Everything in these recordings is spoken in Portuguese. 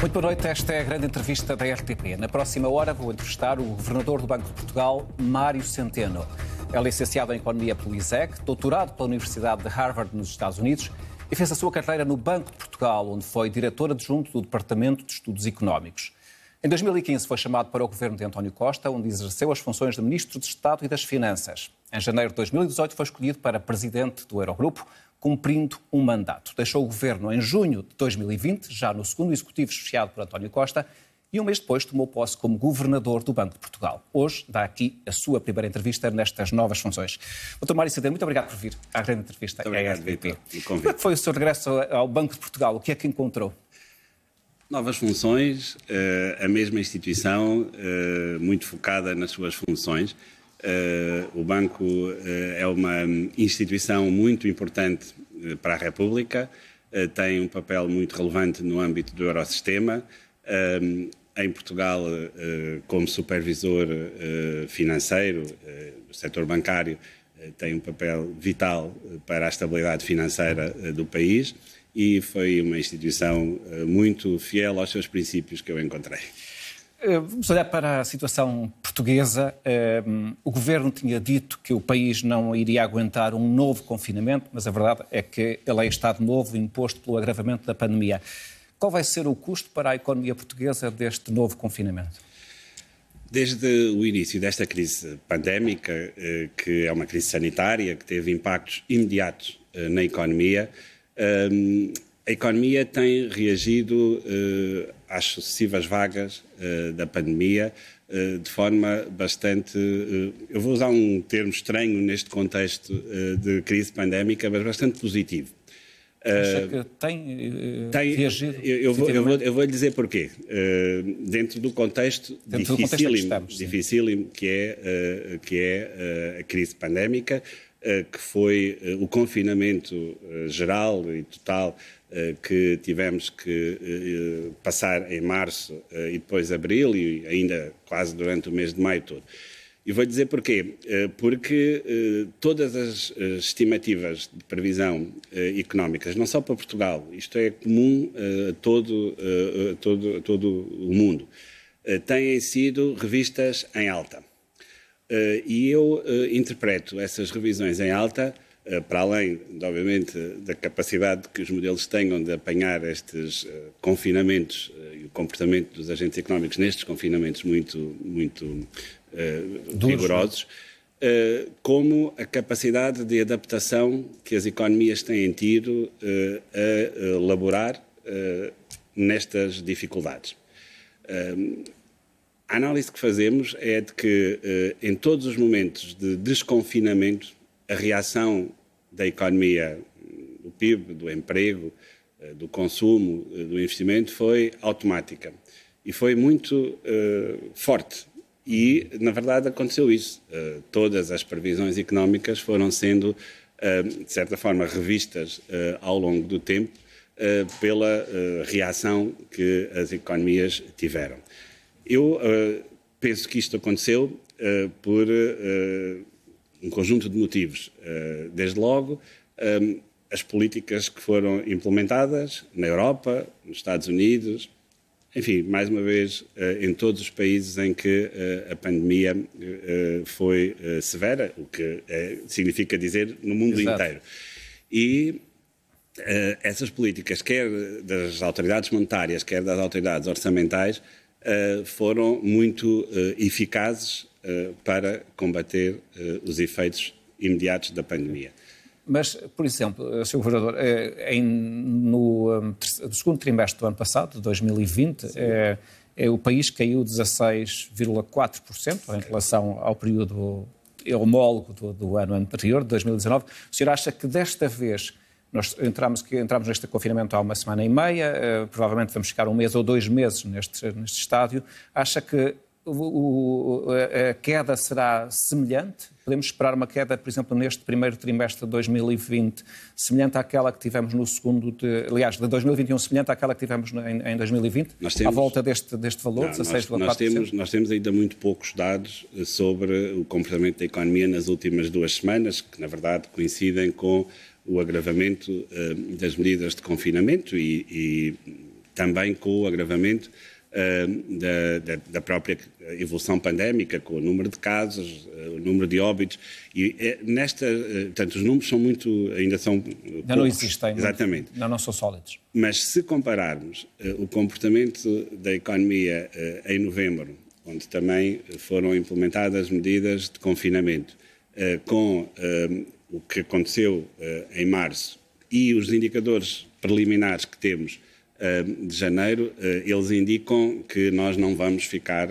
Muito boa noite, esta é a grande entrevista da RTP. Na próxima hora vou entrevistar o Governador do Banco de Portugal, Mário Centeno. É licenciado em Economia pelo ISEC, doutorado pela Universidade de Harvard nos Estados Unidos e fez a sua carreira no Banco de Portugal, onde foi diretor adjunto do Departamento de Estudos Económicos. Em 2015 foi chamado para o governo de António Costa, onde exerceu as funções de Ministro de Estado e das Finanças. Em janeiro de 2018 foi escolhido para presidente do Eurogrupo, cumprindo um mandato. Deixou o governo em junho de 2020, já no segundo executivo chefiado por António Costa, e um mês depois tomou posse como governador do Banco de Portugal. Hoje dá aqui a sua primeira entrevista nestas novas funções. Doutor Mário Cidade, muito obrigado por vir à grande entrevista. Muito obrigado, Vitor. Como é que foi o seu regresso ao Banco de Portugal? O que é que encontrou? Novas funções, eh, a mesma instituição, eh, muito focada nas suas funções. Eh, o banco eh, é uma instituição muito importante eh, para a República, tem um papel muito relevante no âmbito do Eurosistema. Em Portugal, como supervisor financeiro do setor bancário, tem um papel vital para a estabilidade financeira do país e foi uma instituição muito fiel aos seus princípios que eu encontrei. Eh, vamos olhar para a situação portuguesa. Eh, o governo tinha dito que o país não iria aguentar um novo confinamento, mas a verdade é que ele é estado novo imposto pelo agravamento da pandemia. Qual vai ser o custo para a economia portuguesa deste novo confinamento? Desde o início desta crise pandémica, eh, que é uma crise sanitária, que teve impactos imediatos na economia, a economia tem reagido às sucessivas vagas uh, da pandemia, uh, de forma bastante. Uh, eu vou usar um termo estranho neste contexto de crise pandémica, mas bastante positivo. Acha que tem, tem reagido? Eu, eu, vou, eu, vou, lhe dizer porquê. dentro do contexto dentro dificílimo, do contexto que, estamos, dificílimo que é, que é a crise pandémica, eh, que foi eh, o confinamento eh, geral e total que tivemos que passar em março e depois abril e ainda quase durante o mês de maio todo. E vou dizer porquê. Porque todas as estimativas de previsão económicas, não só para Portugal, isto é comum a todo, a todo, a todo o mundo, têm sido revistas em alta. Eh, e eu eh, interpreto essas revisões em alta eh, para além, obviamente, da capacidade que os modelos tenham de apanhar estes confinamentos e o comportamento dos agentes económicos nestes confinamentos muito, muito uh, rigorosos, uh, como a capacidade de adaptação que as economias têm tido uh, a elaborar nestas dificuldades. Ehm, a análise que fazemos é de que eh, em todos os momentos de desconfinamento, a reação da economia, do PIB, do emprego, eh, do consumo, eh, do investimento foi automática e foi muito uh, forte. E, na verdade, aconteceu isso. Uh, todas as previsões económicas foram sendo, uh, de certa forma, revistas ao longo do tempo pela reação que as economias tiveram. Eu uh, penso que isto aconteceu uh, por uh, um conjunto de motivos. desde logo, um, as políticas que foram implementadas na Europa, nos Estados Unidos, enfim, mais uma vez, em todos os países em que a pandemia foi severa, o que significa dizer no mundo Exato. inteiro. E essas políticas, quer das autoridades monetárias, quer das autoridades orçamentais, eh, foram muito eh, eficazes eh, para combater os efeitos imediatos da pandemia. Mas, por exemplo, Sr. Governador, em, no, no, segundo trimestre do ano passado, de 2020, é, é, o país caiu 16,4% em relação ao período homólogo do, do ano anterior, de 2019. O senhor acha que desta vez nós entramos, entramos neste confinamento há uma semana e meia, eh, provavelmente vamos ficar um mês ou dois meses neste, neste estádio. Acha que o, a queda será semelhante? Podemos esperar uma queda, por exemplo, neste primeiro trimestre de 2020, semelhante àquela que tivemos no segundo, de, aliás, de 2021, semelhante àquela que tivemos em, em 2020, nós temos, à volta deste, deste valor, 16,4%? Nós, temos, nós temos ainda muito poucos dados eh, sobre o comportamento da economia nas últimas duas semanas, que na verdade coincidem com o agravamento uh, das medidas de confinamento e, e também com o agravamento uh, da, da, da, própria evolução pandémica, com o número de casos, uh, o número de óbitos. E nesta, uh, portanto, os números são muito, ainda são. Ainda não existem. É? Exatamente. ainda não são sólidos. Mas se compararmos o comportamento da economia em novembro, onde também foram implementadas medidas de confinamento, com o que aconteceu eh, em março e os indicadores preliminares que temos eh, de janeiro, eh, eles indicam que nós não vamos ficar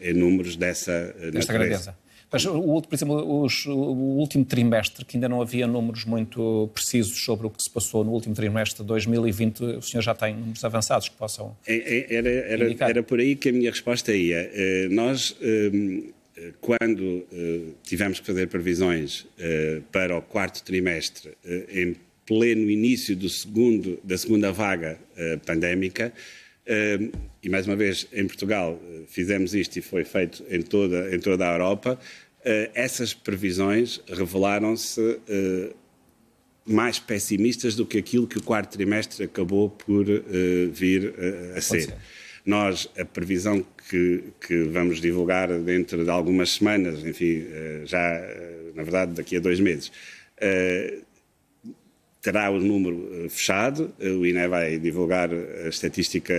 em números dessa Desta Grandeza. Mas, o, por exemplo, os, o último trimestre, que ainda não havia números muito precisos sobre o que se passou no último trimestre de 2020, o senhor já tem números avançados que possam. É, é, era, era, indicar. era por aí que a minha resposta ia. Nós eh, quando eh, tivemos que fazer previsões eh, para o quarto trimestre, em pleno início do segundo, da segunda vaga pandémica, e mais uma vez em Portugal fizemos isto e foi feito em toda, em toda a Europa, essas previsões revelaram-se mais pessimistas do que aquilo que o quarto trimestre acabou por vir a ser. Nós, a previsão que, que vamos divulgar dentro de algumas semanas, enfim, eh, já, eh, na verdade, daqui a dois meses, eh, terá o número fechado. O INE vai divulgar a estatística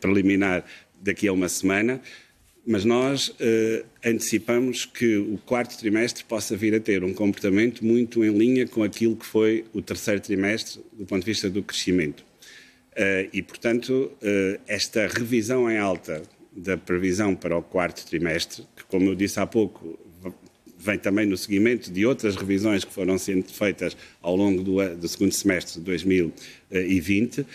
preliminar daqui a uma semana mas nós eh, antecipamos que o quarto trimestre possa vir a ter um comportamento muito em linha com aquilo que foi o terceiro trimestre do ponto de vista do crescimento. Eh, e, portanto, eh, esta revisão em alta da previsão para o quarto trimestre, que, como eu disse há pouco, vem também no seguimento de outras revisões que foram sendo feitas ao longo do, do segundo semestre de 2020,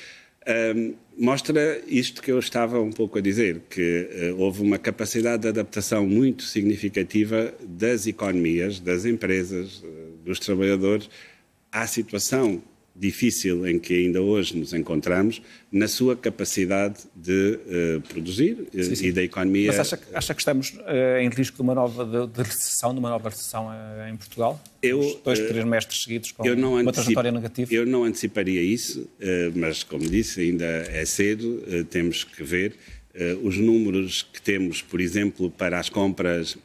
ehm, mostra isto que eu estava um pouco a dizer, que uh, houve uma capacidade de adaptação muito significativa das economias, das empresas, uh, dos trabalhadores à situação difícil em que ainda hoje nos encontramos, na sua capacidade de uh, produzir eh, sim, sim. e da economia. Mas acha, acha que estamos uh, em risco de uma nova de, de recessão, de uma nova recessão uh, em Portugal? Eu, Os três mestres seguidos com uma trajetória negativa? Eu não anteciparia isso, mas como disse, ainda é cedo, temos que ver. os números que temos, por exemplo, para as compras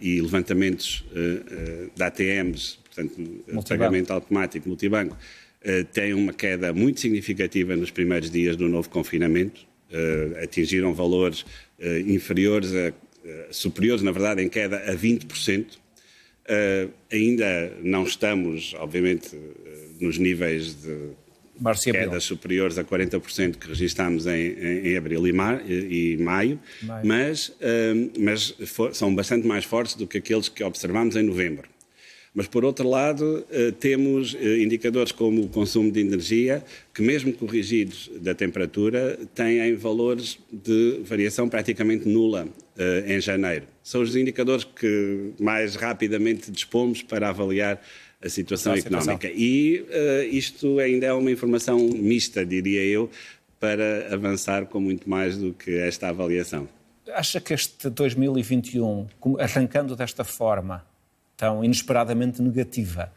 e levantamentos uh, de ATMs, portanto, multibanco. pagamento automático, multibanco, eh, tem uma queda muito significativa nos primeiros dias do novo confinamento. Eh, atingiram valores eh, inferiores a, superiores, na verdade, em queda a 20%. ainda não estamos, obviamente, nos níveis de Marcia quedas Abril. superiores a 40% que registámos em, em, abril e, mar, e maio, maio, mas, mas for, são bastante mais fortes do que aqueles que observámos em novembro. Mas, por outro lado, eh, temos eh, indicadores como o consumo de energia, que, mesmo corrigidos da temperatura, têm valores de variação praticamente nula eh, em janeiro. São os indicadores que mais rapidamente dispomos para avaliar a situação económica. E isto ainda é uma informação mista, diria eu, para avançar com muito mais do que esta avaliação. Acha que este 2021, arrancando desta forma, tão inesperadamente negativa,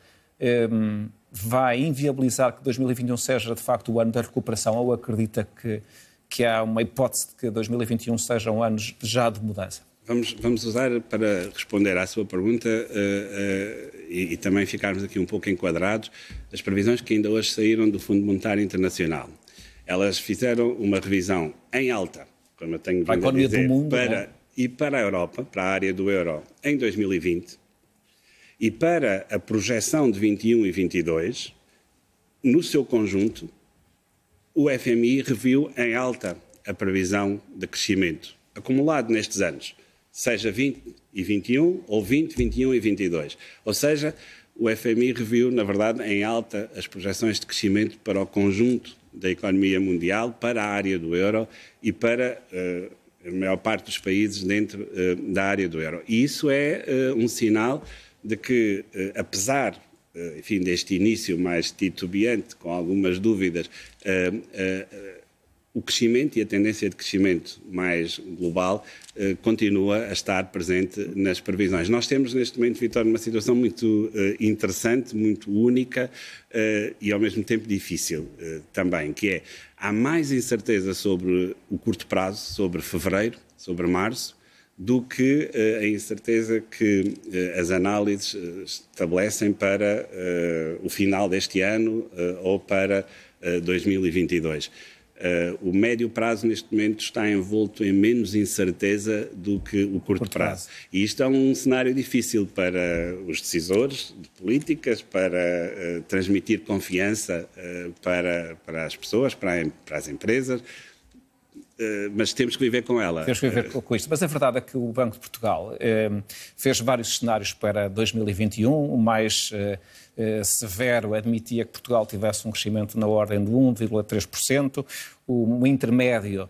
um, vai inviabilizar que 2021 seja de facto o ano da recuperação ou acredita que, que há uma hipótese de que 2021 seja um ano já de mudança? Vamos, vamos usar para responder à sua pergunta uh, uh, e, e, também ficarmos aqui um pouco enquadrados as previsões que ainda hoje saíram do Fundo Monetário Internacional. Elas fizeram uma revisão em alta, como eu tenho vindo para a, a dizer, mundo, para, é? e para a Europa, para a área do euro, em 2020 e para a projeção de 21 e 22, no seu conjunto, o FMI reviu em alta a previsão de crescimento acumulado nestes anos, seja 20 e 21 ou 20, 21 e 22. Ou seja, o FMI reviu, na verdade, em alta as projeções de crescimento para o conjunto da economia mundial, para a área do euro e para uh, a maior parte dos países dentro uh, da área do euro. E isso é uh, um sinal de que, eh, apesar eh, enfim, deste início mais titubeante, com algumas dúvidas, eh, o crescimento e a tendência de crescimento mais global continua a estar presente nas previsões. Nós temos neste momento, Vitor, uma situação muito interessante, muito única e ao mesmo tempo difícil também, que é há mais incerteza sobre o curto prazo, sobre fevereiro, sobre março, do que eh, a incerteza que eh, as análises eh, estabelecem para o final deste ano ou para 2022. Uh, o médio prazo neste momento está envolto em menos incerteza do que o curto, prazo. prazo. E isto é um cenário difícil para os decisores de políticas, para uh, transmitir confiança uh, para, para as pessoas, para, para as empresas, eh, mas temos que viver com ela. Temos que viver eh, com isto. Mas a verdade é que o Banco de Portugal eh, fez vários cenários para 2021. O mais severo admitia que Portugal tivesse um crescimento na ordem de 1,3%. O intermédio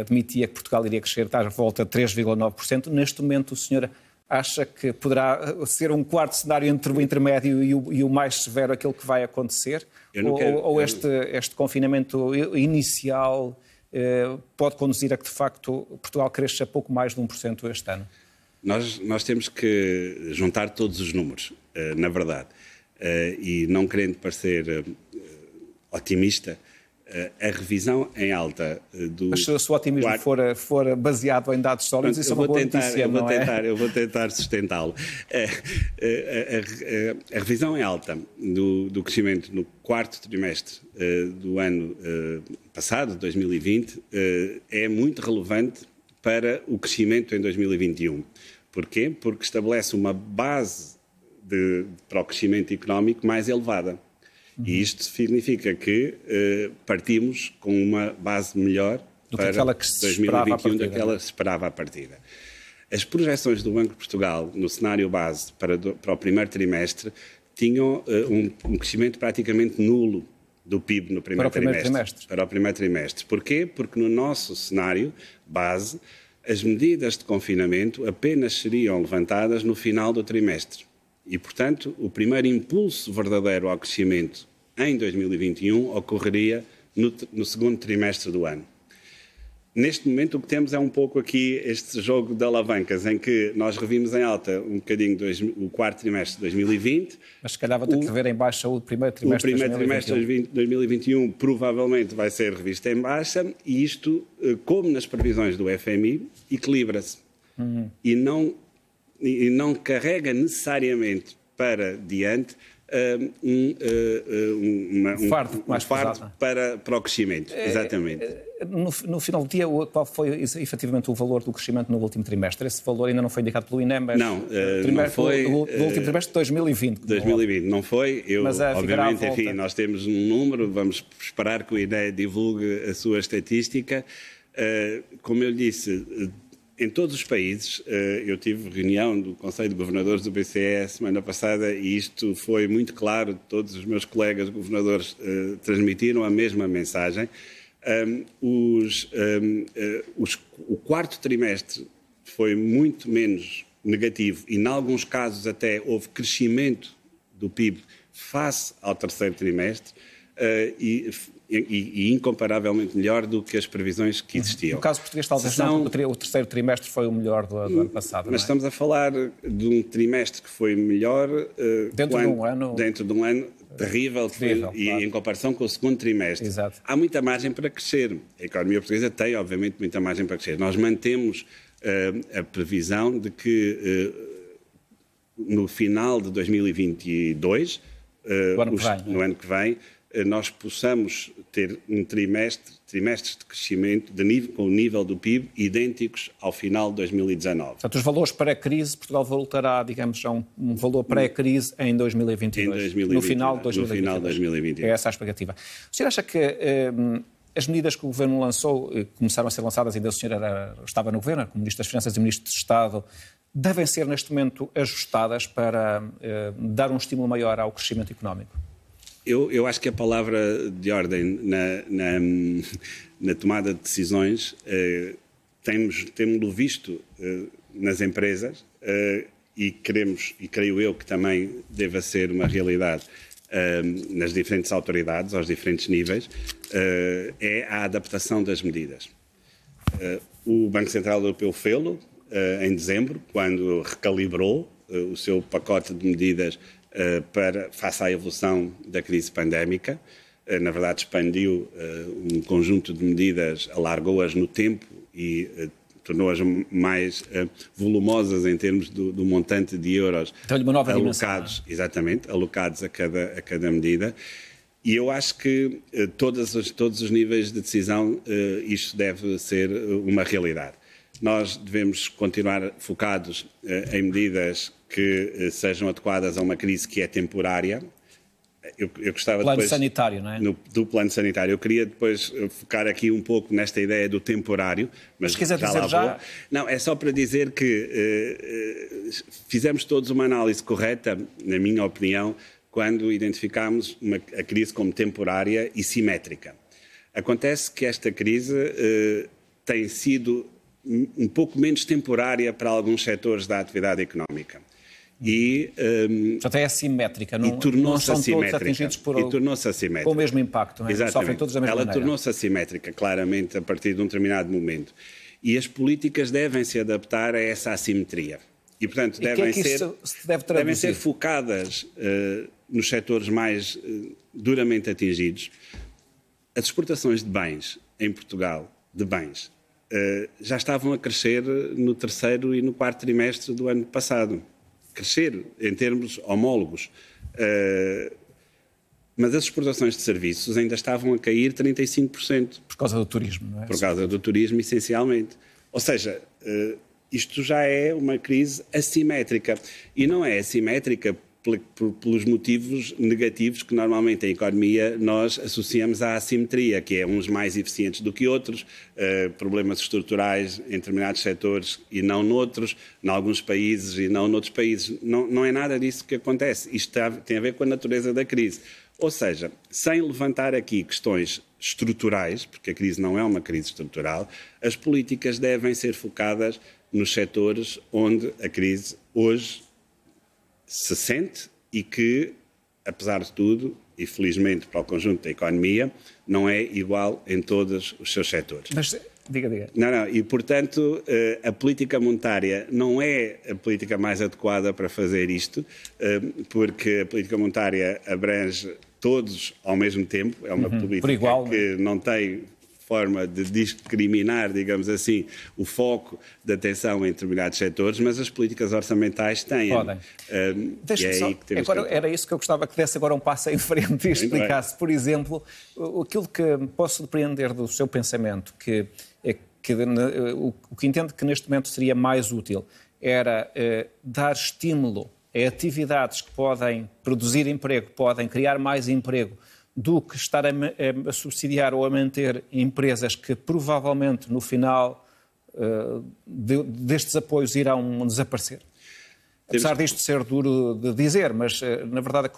admitia que Portugal iria crescer à volta de 3,9%. Neste momento, o senhor acha que poderá ser um quarto cenário entre o intermédio e o, e o mais severo aquele que vai acontecer? Ou, quero, ou, este, eu... este confinamento inicial eh, pode conduzir a que, de facto, Portugal cresça pouco mais de 1% este ano? Nós, nós temos que juntar todos os números, eh, na verdade. Eh, e não querendo parecer otimista, a revisão em alta eh, do. Mas se o seu otimismo quarto... for, for baseado em dados sólidos, isso é uma boa tentar, notícia, eu vou é? tentar, Eu vou tentar sustentá-lo. A, eh, eh, a, a, a, revisão em alta do, do crescimento no quarto trimestre do ano passado, 2020, é muito relevante para o crescimento em 2021. Porquê? Porque estabelece uma base de, para o crescimento económico mais elevada. E uhum. isto significa que eh, partimos com uma base melhor do para que aquela que se 2021 do é? que se esperava à partida. As projeções do Banco de Portugal no cenário base para, do, para o primeiro trimestre tinham eh, um, um, crescimento praticamente nulo do PIB no primeiro, para o primeiro trimestre, trimestre. Para o primeiro trimestre. Porquê? Porque no nosso cenário base as medidas de confinamento apenas seriam levantadas no final do trimestre. E, portanto, o primeiro impulso verdadeiro ao crescimento em 2021 ocorreria no, no segundo trimestre do ano. Neste momento, o que temos é um pouco aqui este jogo de alavancas, em que nós revimos em alta um bocadinho dois, o quarto trimestre de 2020. Mas se calhar vai ter o, que rever em baixa o primeiro trimestre de 2021. O primeiro trimestre de 2021 provavelmente vai ser revisto em baixa, e isto, eh, como nas previsões do FMI, equilibra-se. Uhum. E, não, e não carrega necessariamente para diante Uh, um, uma, um, fardo, um fardo é? para, para o crescimento. É, Exatamente. É, é, no, no, final do dia, qual foi efetivamente o valor do crescimento no último trimestre? Esse valor ainda não foi indicado pelo INEM, mas não, eh, eh, trimestre, não foi, o do, eh, último trimestre de 2020. 2020, não, não foi. Eu, mas, obviamente, enfim, nós temos um número, vamos esperar que o INEM divulgue a sua estatística. como eu disse, em todos os países, eh, eu tive reunião do Conselho de Governadores do BCE semana passada e isto foi muito claro, todos os meus colegas governadores eh, transmitiram a mesma mensagem. Os, eh, os, o quarto trimestre foi muito menos negativo e, em alguns casos, até houve crescimento do PIB face ao terceiro trimestre. Uh, e e, e, incomparavelmente melhor do que as previsões que uhum. existiam. No caso português, talvez São... não, o terceiro trimestre foi o melhor do, do ano passado. Mas é? estamos a falar de um trimestre que foi melhor. Eh, dentro quando, de um ano. Dentro de um ano terrível, terrível e claro. em comparação com o segundo trimestre. Exato. Há muita margem para crescer. A economia portuguesa tem, obviamente, muita margem para crescer. Nós mantemos uh, a previsão de que uh, no final de 2022, uh, ano os, é? no ano que vem eh, nós possamos ter um trimestre, trimestres de crescimento de nível, com o nível do PIB idênticos ao final de 2019. Portanto, os valores pré-crise, Portugal voltará, digamos, a um, um valor pré-crise em 2022, em 2022, no final de 2022. No final de 2022. É essa a expectativa. O senhor acha que eh, as medidas que o Governo lançou, eh, começaram a ser lançadas ainda o senhor era, estava no Governo, como Ministro das Finanças e Ministro de Estado, devem ser neste momento ajustadas para dar um estímulo maior ao crescimento económico? eu, eu acho que a palavra de ordem na, na, na tomada de decisões uh, temos, temos visto uh, nas empresas uh, e queremos, e creio eu que também deva ser uma realidade uh, nas diferentes autoridades, aos diferentes níveis, é a adaptação das medidas. o Banco Central Europeu fez lo em dezembro, quando recalibrou o seu pacote de medidas eh, para, face à evolução da crise pandémica. Eh, na verdade, expandiu eh, um conjunto de medidas, alargou-as no tempo e tornou-as mais volumosas em termos do, do montante de euros é? alocados, dimensão, exatamente, alocados a cada, a cada medida. E eu acho que todos os todos os níveis de decisão isto deve ser uma realidade. Nós devemos continuar focados em medidas que eh, sejam adequadas a uma crise que é temporária. Eu, eu gostava plano depois, sanitário, não é? No, do plano sanitário. Eu queria depois eh, focar aqui um pouco nesta ideia do temporário, mas, mas quiser já já... Não, é só para dizer que eh, fizemos todos uma análise correta, na minha opinião, quando identificámos uma, a crise como temporária e simétrica. Acontece que esta crise eh, tem sido um pouco menos temporária para alguns setores da atividade económica e. Um, Portanto, é assimétrica, não, e tornou-se não são todos atingidos por, e tornou-se assimétrica. com o mesmo impacto, não é? Exatamente. sofrem todos da mesma Ela tornou-se assimétrica, claramente, a partir de um determinado momento. E as políticas devem se adaptar a essa assimetria. E, portanto, e é devem, é ser, se deve devem ser focadas uh, nos setores mais uh, duramente atingidos. As exportações de bens em Portugal, de bens, uh, já estavam a crescer no terceiro e no quarto trimestre do ano passado crescer em termos homólogos. Uh, mas as exportações de serviços ainda estavam a cair 35%. Por causa do turismo, não é? Por causa do turismo, essencialmente. Ou seja, eh, isto já é uma crise assimétrica. E não é assimétrica pelos motivos negativos que normalmente em economia nós associamos à assimetria, que é uns mais eficientes do que outros, eh, problemas estruturais em determinados setores e não noutros, em alguns países e não noutros países. Não, não é nada disso que acontece. Isto tem a ver com a natureza da crise. Ou seja, sem levantar aqui questões estruturais, porque a crise não é uma crise estrutural, as políticas devem ser focadas nos setores onde a crise hoje se sente e que, apesar de tudo, e felizmente para o conjunto da economia, não é igual em todos os seus setores. Mas, diga, diga. Não, não, e portanto eh, a política monetária não é a política mais adequada para fazer isto, eh, porque a política monetária abrange todos ao mesmo tempo, é uma uhum, política igual, que né? não tem forma de discriminar, digamos assim, o foco da atenção em determinados setores, mas as políticas orçamentais têm. Podem. Um, é só, agora, que... era isso que eu gostava que desse agora um passo em frente e explicasse, por exemplo, aquilo que posso depreender do seu pensamento, que, é que eh, o, o que entendo que neste momento seria mais útil era eh, dar estímulo a atividades que podem produzir emprego, podem criar mais emprego do que estar a, a subsidiar ou a manter empresas que provavelmente no final uh, de, destes apoios irão desaparecer? Apesar disto ser duro de dizer, mas eh, na verdade,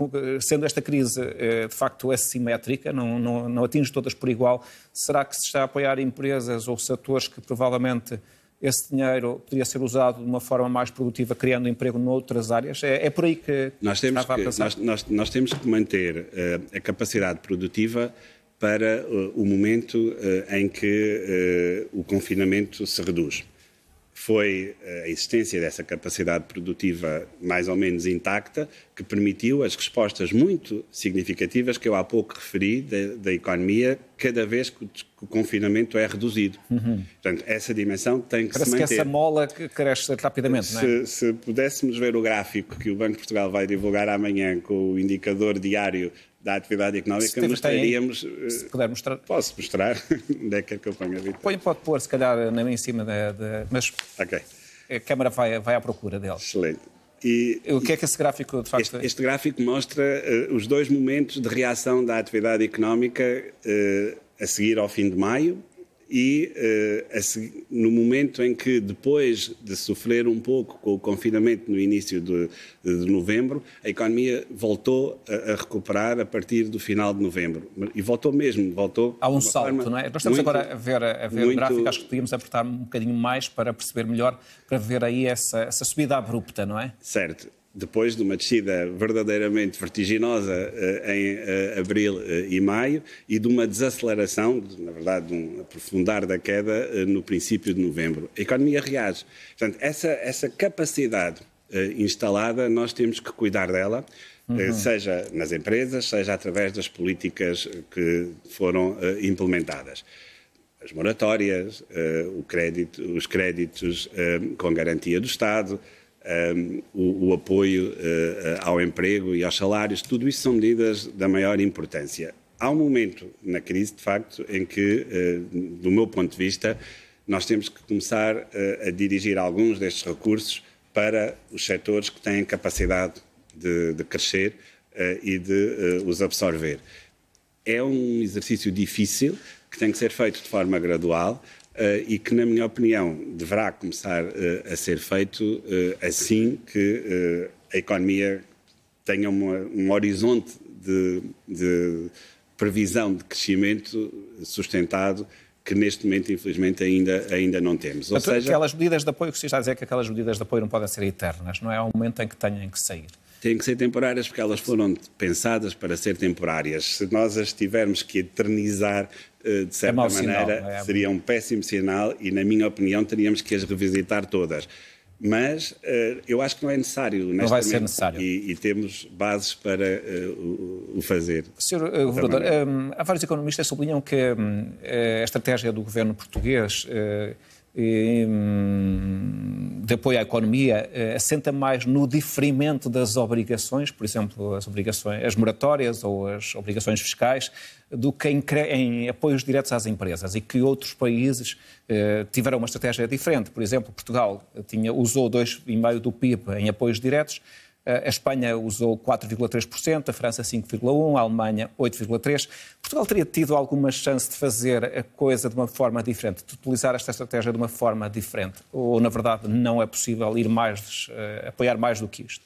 sendo esta crise eh, de facto assimétrica, é não, não, não atinge todas por igual, será que se está a apoiar empresas ou setores que provavelmente esse dinheiro poderia ser usado de uma forma mais produtiva, criando emprego noutras áreas? É, é por aí que nós temos que, nós, nós, nós, temos que manter uh, a capacidade produtiva para uh, o momento uh, em que o confinamento se reduz foi eh, a existência dessa capacidade produtiva mais ou menos intacta que permitiu as respostas muito significativas que eu há pouco referi da, da economia cada vez que o, que o confinamento é reduzido. Uhum. Portanto, essa dimensão tem que Parece se manter. Parece que essa mola que cresce rapidamente, se, não é? Se pudéssemos ver o gráfico que o Banco de Portugal vai divulgar amanhã com o indicador diário da atividade económica, se mostraríamos... Eh, Tem, se puder mostrar... Posso mostrar? Onde é que é que eu ponho a Vitória? Põe, pode pôr, se calhar, na, em cima da... da mas okay. a Câmara vai, vai à procura dele. Excelente. E, o que é que esse gráfico, de facto... Este, é? este gráfico mostra uh, os dois momentos de reação da atividade económica uh, a seguir ao fim de maio e uh, no momento em que, depois de sofrer um pouco com o confinamento no início de, de novembro, a economia voltou a, a, recuperar a partir do final de novembro. E voltou mesmo, voltou... Há um salto, não é? Nós estamos muito, agora a ver, a ver muito... o gráfico, acho que podíamos apertar um bocadinho mais para perceber melhor, para ver aí essa, essa subida abrupta, não é? Certo depois de uma descida verdadeiramente vertiginosa eh, em eh, abril eh, e maio e de uma desaceleração, na verdade, de um aprofundar da queda no princípio de novembro. A economia reage. Portanto, essa, essa capacidade instalada, nós temos que cuidar dela, uhum. seja nas empresas, seja através das políticas que foram implementadas as moratórias, crédito, os créditos com garantia do Estado, o, apoio eh, eh, ao emprego e aos salários, tudo isso são medidas da maior importância. Há um momento na crise, de facto, em que, eh, do meu ponto de vista, nós temos que começar a dirigir alguns destes recursos para os setores que têm capacidade de, de crescer e de os absorver. É um exercício difícil que tem que ser feito de forma gradual, Uh, e que, na minha opinião, deverá começar uh, a ser feito uh, assim que a economia tenha uma, um horizonte de, de, previsão de crescimento sustentado que neste momento, infelizmente, ainda, ainda não temos. Ou Mas então, seja... Aquelas medidas de apoio, que se está a dizer é que aquelas medidas de apoio não podem ser eternas, não é? Há um momento em que tenham que sair têm que ser temporárias porque elas foram pensadas para ser temporárias. Se nós as tivermos que eternizar, eh, de é certa é maneira, sinal, é? seria um péssimo sinal e, na minha opinião, teríamos que as revisitar todas. Mas eh, eu acho que não é necessário. Não vai ser necessário. E, e temos bases para uh, o, fazer. Senhor Governador, há vários economistas que sublinham que hum, a estratégia do governo português Hum, de apoio à economia eh, assenta mais no diferimento das obrigações, por exemplo, as obrigações, as moratórias ou as obrigações fiscais, do que em, em apoios diretos às empresas e que outros países eh, tiveram uma estratégia diferente. Por exemplo, Portugal tinha, usou 2,5% do PIB em apoios diretos, eh, a Espanha usou 4,3%, a França 5,1%, a Alemanha 8,3%. Portugal teria tido alguma chance de fazer a coisa de uma forma diferente, de utilizar esta estratégia de uma forma diferente? Ou, na verdade, não é possível ir mais, uh, apoiar mais do que isto?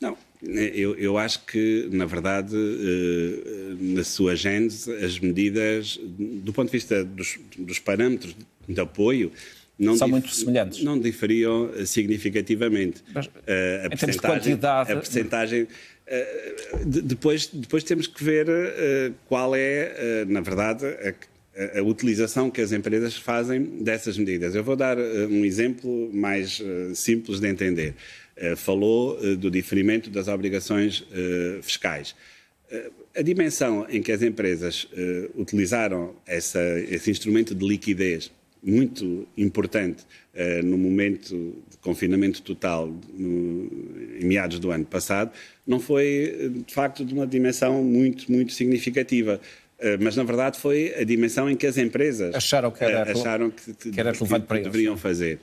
Não, eu, eu acho que, na verdade, uh, na sua gênese, as medidas, do ponto de vista dos, dos parâmetros de apoio, não são muito semelhantes. Não diferiam eh, significativamente. Mas, uh, a em termos de quantidade... A percentagem... Uh, eh, depois, depois temos que ver uh, qual é, na verdade, a, a, utilização que as empresas fazem dessas medidas. Eu vou dar um exemplo mais simples de entender. falou do diferimento das obrigações fiscais a dimensão em que as empresas uh, utilizaram essa, esse instrumento de liquidez muito importante uh, no momento de confinamento total, no, em meados do ano passado, não foi eh, de facto de uma dimensão muito, muito significativa. Eh, mas na verdade foi a dimensão em que as empresas acharam que era, acharam que, que, era relevante para deveriam fazer.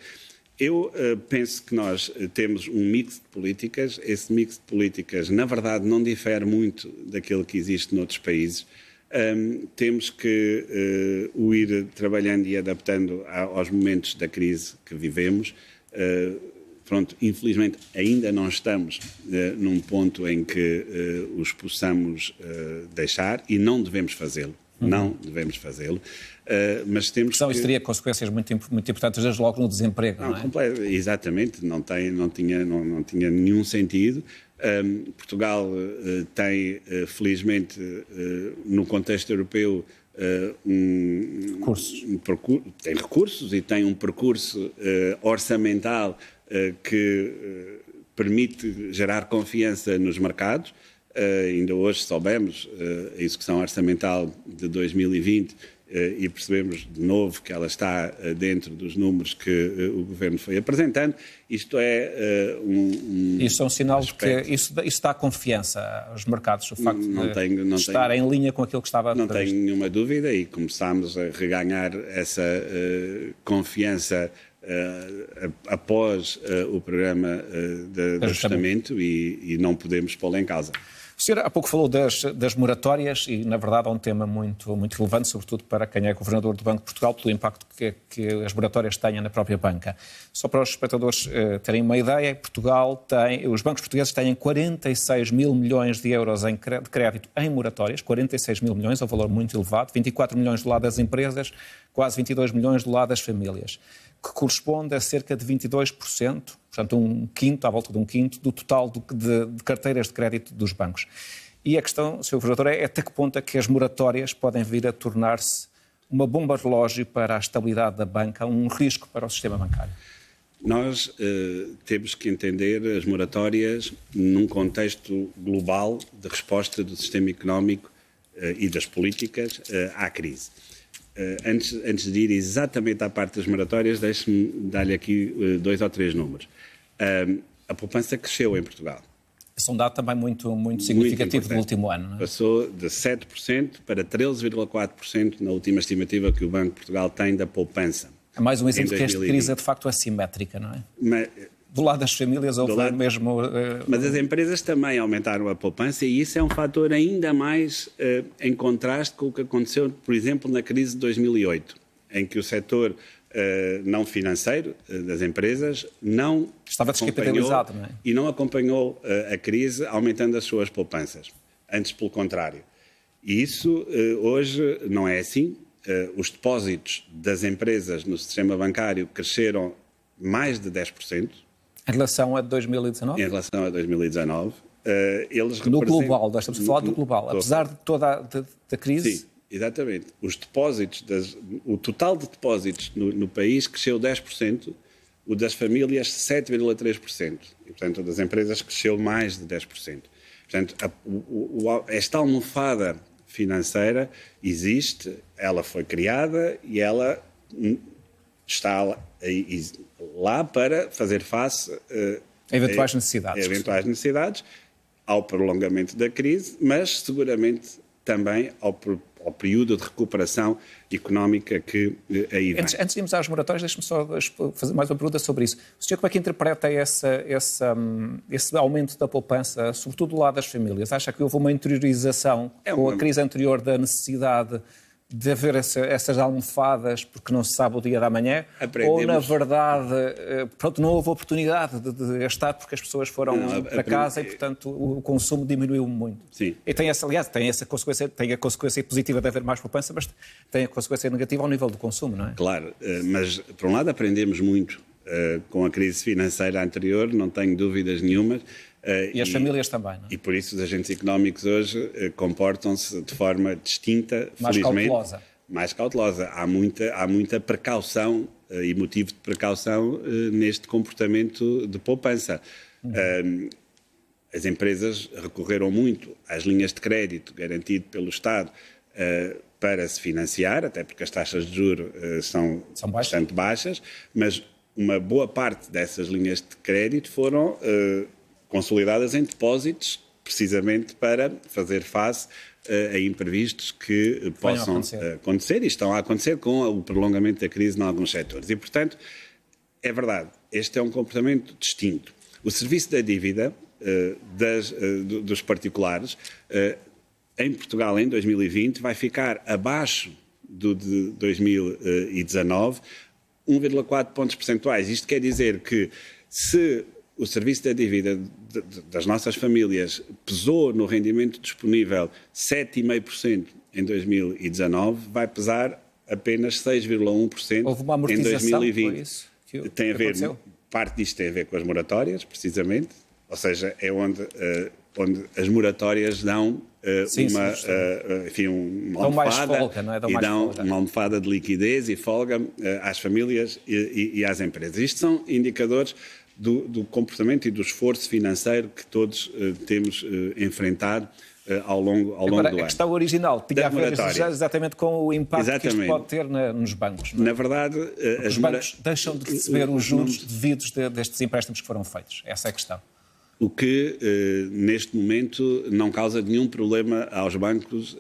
Eu penso que nós temos um mix de políticas. Esse mix de políticas, na verdade, não difere muito daquele que existe noutros países um, temos que uh, o ir trabalhando e adaptando aos momentos da crise que vivemos. Uh, pronto, infelizmente ainda não estamos uh, num ponto em que os possamos deixar e não devemos fazê-lo. Uhum. Não devemos fazê-lo. Uh, mas temos São, que... Isso teria consequências muito, muito importantes desde logo no desemprego, não, não é? Exatamente, não, tem, não, tinha, não, não tinha nenhum sentido. Um, Portugal uh, tem, uh, felizmente, uh, no contexto europeu, um, recursos. Um tem recursos e tem um percurso orçamental que permite gerar confiança nos mercados. ainda hoje soubemos, a execução orçamental de 2020 eh, e percebemos de novo que ela está eh, dentro dos números que eh, o Governo foi apresentando. Isto é um, um Isso é um sinal de que isso, isso dá confiança aos mercados, o facto não de tenho, não estar tenho, em linha com aquilo que estava Não previsto. tenho nenhuma dúvida e começámos a reganhar essa uh, confiança Uh, após uh, o programa uh, de, de ajustamento e, e não podemos pô-lo em casa. O senhor há pouco falou das, das moratórias e, na verdade, é um tema muito, muito relevante, sobretudo para quem é governador do Banco de Portugal, pelo impacto que, que as moratórias têm na própria banca. Só para os espectadores eh, terem uma ideia, Portugal tem, os bancos portugueses têm 46 mil milhões de euros em de crédito em moratórias, 46 mil milhões, é um valor muito elevado, 24 milhões do lado das empresas, quase 22 milhões do lado das famílias, que corresponde a cerca de 22% portanto, um quinto, à volta de um quinto, do total de, de, carteiras de crédito dos bancos. E a questão, Sr. Governador, é até que ponto é que as moratórias podem vir a tornar-se uma bomba relógio para a estabilidade da banca, um risco para o sistema bancário? Nós eh, temos que entender as moratórias num contexto global de resposta do sistema económico eh, e das políticas eh, à crise. Eh, antes, antes, de ir exatamente à parte das moratórias, deixe-me dar-lhe aqui eh, dois ou três números um, a poupança cresceu em Portugal. Isso é um dado também muito, muito significativo do último ano. É? Passou de 7% para 13,4% na última estimativa que o Banco de Portugal tem da poupança. É mais um exemplo que esta crise é de facto assimétrica, não é? Mas, do lado das famílias ou do lado... mesmo. Uh... Mas as empresas também aumentaram a poupança e isso é um fator ainda mais uh, em contraste com o que aconteceu, por exemplo, na crise de 2008, em que o setor eh, não financeiro eh, das empresas, não estava descapitalizado não é? e não acompanhou eh, a crise, aumentando as suas poupanças. Antes, pelo contrário. E isso hoje não é assim. os depósitos das empresas no sistema bancário cresceram mais de 10%. Em relação a 2019? Em relação a 2019. eles no global, estamos a falar do global. Apesar de toda a de, da crise, Sim Exatamente. Os depósitos, das, o total de depósitos no, no país cresceu 10%, o das famílias 7,3%. E, portanto, o das empresas cresceu mais de 10%. Portanto, a, o, o, esta almofada financeira existe, ela foi criada e ela hum, está lá, para fazer face uh, eventuais necessidades. Eventuais necessidades ao prolongamento da crise, mas seguramente também ao ao período de recuperação económica que eh, aí vem. Antes, antes de irmos às moratórias, deixe-me só fazer mais uma pergunta sobre isso. O senhor como é que interpreta essa, essa, hum, esse aumento da poupança, sobretudo do lado das famílias? Acha que houve uma interiorização é uma... com a crise anterior da necessidade de haver essa, essas almofadas porque não se sabe o dia da manhã, Aprendemos. ou na verdade, eh, pronto, não houve oportunidade de, de gastar porque as pessoas foram não, para casa e, portanto, o consumo diminuiu muito. Sim. E tem essa, aliás, tem essa consequência, tem a consequência positiva de haver mais poupança, mas tem a consequência negativa ao nível do consumo, não é? Claro, eh, mas por um lado aprendemos muito eh, com a crise financeira anterior, não tenho dúvidas nenhumas, eh, e as e, famílias também, não é? E por isso os agentes económicos hoje eh, comportam-se de forma distinta, mais felizmente. Cautelosa. Mais cautelosa. Há muita, há muita precaução eh, e motivo de precaução neste comportamento de poupança. Uhum. as empresas recorreram muito às linhas de crédito garantido pelo Estado para se financiar, até porque as taxas de juros são, são baixas. bastante baixas, mas uma boa parte dessas linhas de crédito foram consolidadas em depósitos, precisamente para fazer face uh, a imprevistos que uh, possam acontecer. Eh, acontecer. e estão a acontecer com o prolongamento da crise em alguns setores. E, portanto, é verdade, este é um comportamento distinto. O serviço da dívida das, dos particulares em Portugal em 2020 vai ficar abaixo do de 2019 1,4 pontos percentuais. Isto quer dizer que se o serviço da dívida das nossas famílias pesou no rendimento disponível 7,5% em 2019, vai pesar apenas 6,1% Houve uma amortização, em 2020. Isso que, tem que a ver, aconteceu? parte disto tem a ver com as moratórias, precisamente, ou seja, é onde, uh, onde as moratórias dão uh, sim, uma, sim, uh, eh, enfim, uma dão almofada folga, é? e dão folga. uma almofada de liquidez e folga às famílias e, e, e às empresas. Isto são indicadores do, do comportamento e do esforço financeiro que todos uh, temos uh, eh, enfrentado eh, ao longo, ao longo Agora, do ano. A questão ano. original tinha da a ver moratória. exatamente com o impacto exatamente. que isto pode ter na, nos bancos. É? Na verdade, os bancos mora... deixam de receber os juros devidos de, destes empréstimos que foram feitos. Essa é a questão. O que, neste momento, não causa nenhum problema aos bancos,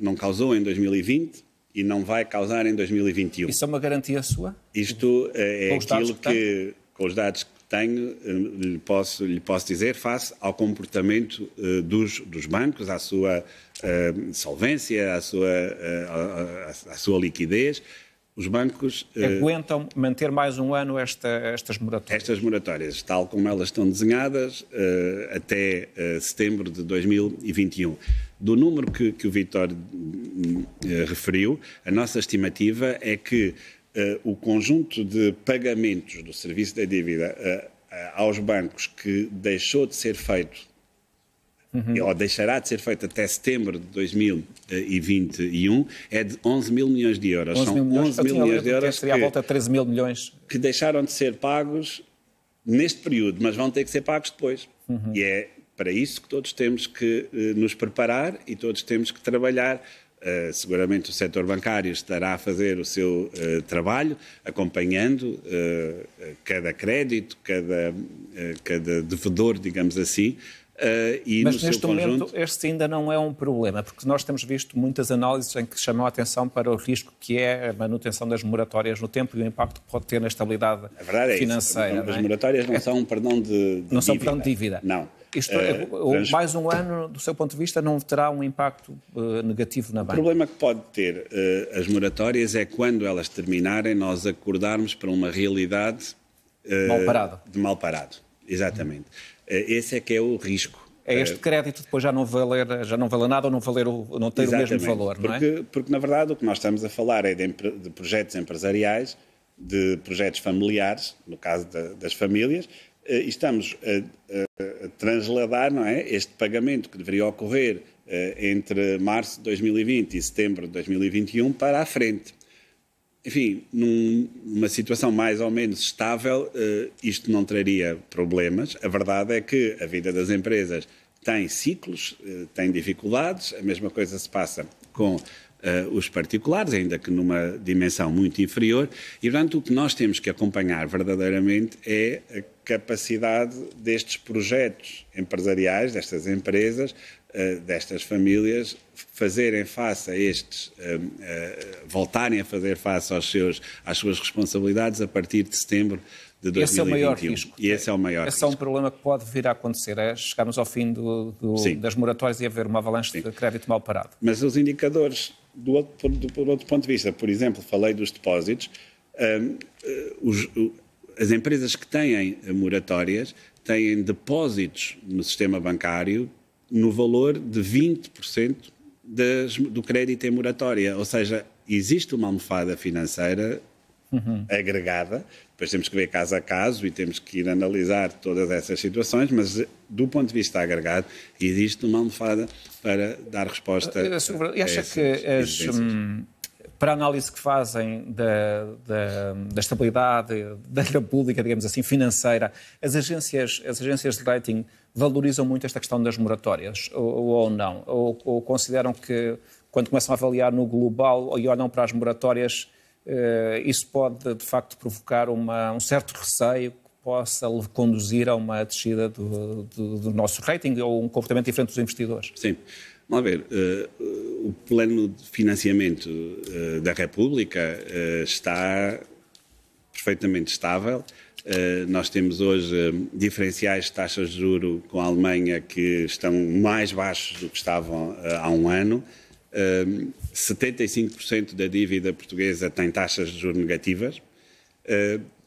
não causou em 2020 e não vai causar em 2021. Isso é uma garantia sua? Isto é aquilo que, com os dados que tenho, eh, lhe posso, lhe posso dizer, face ao comportamento eh, dos, dos, bancos, à sua uh, solvência, à sua, uh, à, à, sua liquidez. Os bancos. Aguentam manter mais um ano esta, estas moratórias? Estas moratórias, tal como elas estão desenhadas, até setembro de 2021. Do número que, que o Vitor hum, hum, referiu, a nossa estimativa é que eh, o conjunto de pagamentos do serviço da dívida eh, eh, aos bancos que deixou de ser feito, uhum. ou deixará de ser feito até setembro de 2021, é de 11 mil milhões de euros. 11 São mil milhões, 11 mil milhões de euros. Seria à volta de 13 mil milhões. Que deixaram de ser pagos neste período, mas vão ter que ser pagos depois. Uhum. E é para isso que todos temos que nos preparar e todos temos que trabalhar eh, seguramente o setor bancário estará a fazer o seu uh, trabalho, acompanhando uh, cada crédito, cada, cada devedor, digamos assim. e Mas neste momento este ainda não é um problema, porque nós temos visto muitas análises em que chamam a atenção para o risco que é a manutenção das moratórias no tempo e o impacto que pode ter na estabilidade financeira. É, é isso, as é? moratórias não são um perdão de, de não dívida. São perdão de dívida. Não isto, é, eh, mais um ano, do seu ponto de vista, não terá um impacto uh, negativo na banca? O problema que pode ter uh, as moratórias é quando elas terminarem, nós acordarmos para uma realidade mal parado. de mal parado. Exatamente. esse é que é o risco. É este crédito depois já não valer, já não valer nada ou não, valer o, não ter Exatamente, o mesmo valor, porque, não é? Porque, na verdade, o que nós estamos a falar é de, de projetos empresariais, de projetos familiares, no caso das famílias, eh, estamos a, a, a, transladar não é, este pagamento que deveria ocorrer eh, entre março de 2020 e setembro de 2021 para a frente. Enfim, numa situação mais ou menos estável, eh, isto não traria problemas. A verdade é que a vida das empresas tem ciclos, tem dificuldades, a mesma coisa se passa com Uh, os particulares, ainda que numa dimensão muito inferior. E, portanto, o que nós temos que acompanhar verdadeiramente é capacidade destes projetos empresariais, destas empresas, eh, destas famílias fazerem face a estes, eh, eh, voltarem a fazer face aos seus, às suas responsabilidades a partir de setembro de 2021. Esse é o maior risco. E esse é o é maior Esse risco. é um problema que pode vir a acontecer, é chegarmos ao fim do, do, das moratórias e haver uma avalanche Sim. de crédito mal parado. Mas os indicadores, do outro, do, do outro ponto de vista, por exemplo, falei dos depósitos, um, os, as empresas que têm moratórias têm depósitos no sistema bancário no valor de 20% das, do crédito em moratória. Ou seja, existe uma almofada financeira uhum. agregada. Depois temos que ver caso a caso e temos que ir analisar todas essas situações, mas do ponto de vista agregado, existe uma almofada para dar resposta. E acha que as, para a análise que fazem da, da, da estabilidade da República, pública, digamos assim, financeira, as agências, as agências de rating valorizam muito esta questão das moratórias, ou, ou não? Ou, ou, consideram que, quando começam a avaliar no global e olham para as moratórias, eh, isso pode, de facto, provocar uma, um certo receio que possa conduzir a uma descida do, do, do nosso rating ou um comportamento diferente dos investidores? Sim. Vamos ver, uh, o plano de financiamento uh, da República uh, está perfeitamente estável. nós temos hoje diferenciais de taxas de juro com a Alemanha que estão mais baixos do que estavam há um ano. 75% da dívida portuguesa tem taxas de juros negativas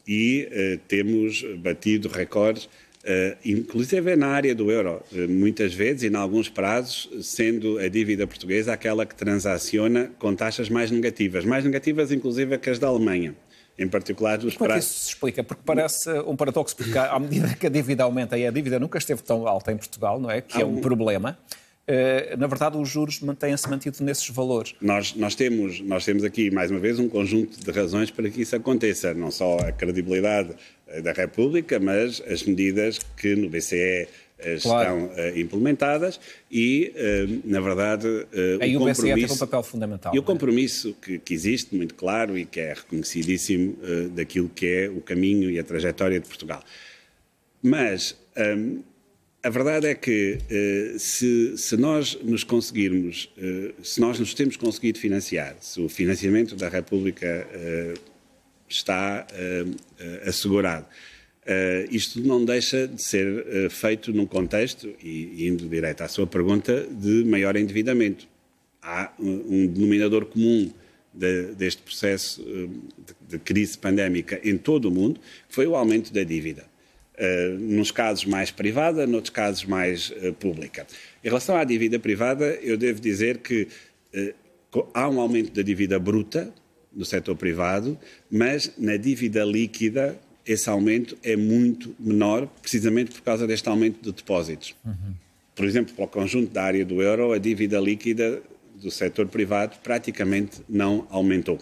e temos batido recordes Uh, inclusive na área do euro, eh, muitas vezes e em alguns prazos, sendo a dívida portuguesa aquela que transaciona com taxas mais negativas, mais negativas inclusive que as da Alemanha. Em particular dos Como prazos. É que isso se explica? Porque parece um paradoxo, porque à medida que a dívida aumenta, e a dívida nunca esteve tão alta em Portugal, não é? Que é um, um... problema. Uh, na verdade, os juros mantêm-se mantidos nesses valores. Nós, nós, temos, nós temos aqui, mais uma vez, um conjunto de razões para que isso aconteça. Não só a credibilidade eh, da República, mas as medidas que no BCE eh, estão eh, implementadas e, na verdade, Aí o, o BCE tem um papel fundamental. E o é? compromisso é? que, que, existe, muito claro, e que é reconhecidíssimo daquilo que é o caminho e a trajetória de Portugal. Mas a verdade é que se, se, nós nos conseguirmos, se nós nos temos conseguido financiar, se o financiamento da República está eh, assegurado. Uh, isto não deixa de ser uh, feito num contexto, e indo direto à sua pergunta, de maior endividamento. Há um, um denominador comum de, deste processo uh, de, de, crise pandémica em todo o mundo, que foi o aumento da dívida. nos casos mais privada, noutros casos mais pública. Em relação à dívida privada, eu devo dizer que há um aumento da dívida bruta, do setor privado, mas na dívida líquida esse aumento é muito menor, precisamente por causa deste aumento de depósitos. Uhum. Por exemplo, para o conjunto da área do euro, a dívida líquida do setor privado praticamente não aumentou.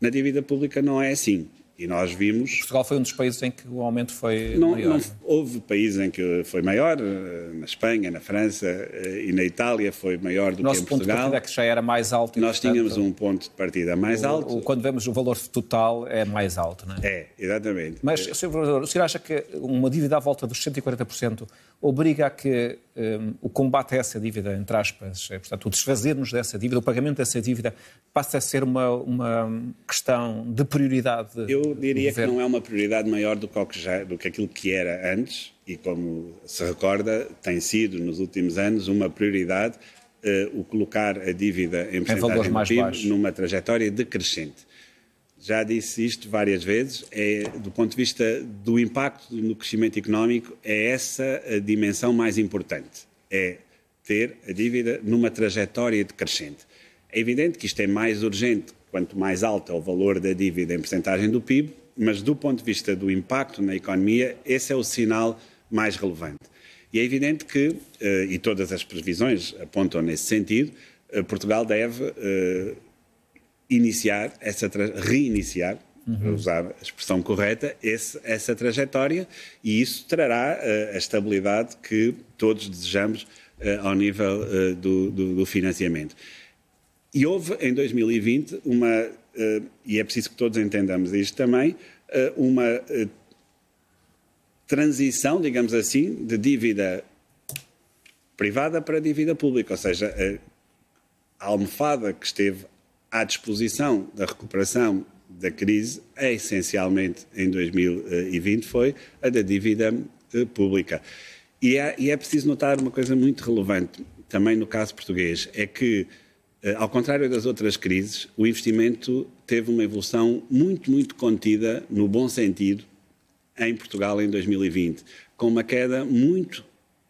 Na dívida pública não é assim. E nós vimos. Portugal foi um dos países em que o aumento foi não, maior. Não, houve países em que foi maior, eh, na Espanha, na França eh, e na Itália foi maior do Nosso que em Portugal. Nosso ponto de partida é que já era mais alto. nós portanto, tínhamos um ponto de partida mais o, alto. O, quando vemos o valor total é mais alto, não é? É, exatamente. Mas, é. Sr. Governador, o senhor acha que uma dívida à volta dos 140% obriga a que um, o combate a essa dívida, entre aspas, é, portanto, o desfazermos dessa dívida, o pagamento dessa dívida, passe a ser uma, uma questão de prioridade? Eu diria que não é uma prioridade maior do que, já, do que aquilo que era antes, e como se recorda, tem sido nos últimos anos uma prioridade Uh, o colocar a dívida em, em valores mais baixos numa trajetória decrescente já disse isto várias vezes, é, do ponto de vista do impacto no crescimento económico, é essa a dimensão mais importante, é ter a dívida numa trajetória decrescente. É evidente que isto é mais urgente quanto mais alto é o valor da dívida em percentagem do PIB, mas do ponto de vista do impacto na economia, esse é o sinal mais relevante. E é evidente que, eh, e todas as previsões apontam nesse sentido, eh, Portugal deve eh, iniciar, essa reiniciar, uhum. para usar a expressão correta, esse, essa trajetória e isso trará uh, a estabilidade que todos desejamos uh, ao nível uh, do, do, do, financiamento. E houve em 2020 uma, e é preciso que todos entendamos isto também, uma transição, digamos assim, de dívida privada para dívida pública, ou seja, a almofada que esteve à disposição da recuperação da crise, é essencialmente em 2020, foi a da dívida eh, pública. E é, e é, preciso notar uma coisa muito relevante, também no caso português, é que, eh, ao contrário das outras crises, o investimento teve uma evolução muito, muito contida, no bom sentido, em Portugal em 2020, com uma queda muito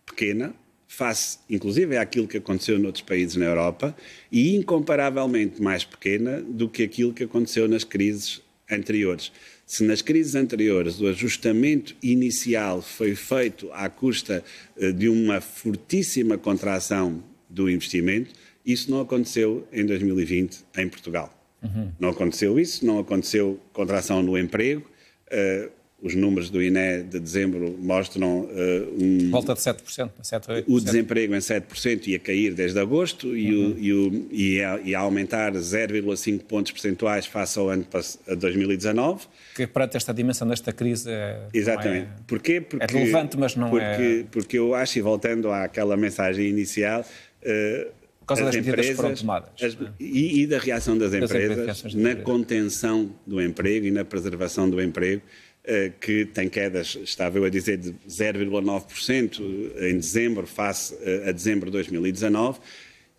pequena, face, inclusive, àquilo que aconteceu noutros países na Europa e incomparavelmente mais pequena do que aquilo que aconteceu nas crises anteriores. Se nas crises anteriores o ajustamento inicial foi feito à custa eh, de uma fortíssima contração do investimento, isso não aconteceu em 2020 em Portugal. Uhum. Não aconteceu isso, não aconteceu contração no emprego, Uh, os números do INE de dezembro mostram uh, um... Volta de 7%, 7 O desemprego em 7% e a cair desde agosto uhum. e, o, uhum. e, o, e, a, e, a, aumentar 0,5 pontos percentuais face ao ano de 2019. Que perante esta dimensão desta crise... É, é Exatamente. É, Porquê? Porque, é relevante, mas não porque, é... Porque eu acho, e voltando àquela mensagem inicial... Uh, por causa das empresas, medidas que foram tomadas. As, né? e, e, da reação das, das empresas, empresas na contenção do emprego e na preservação do emprego. Eh, que tem quedas, estava eu a dizer, de 0,9% em dezembro, face eh, a dezembro de 2019.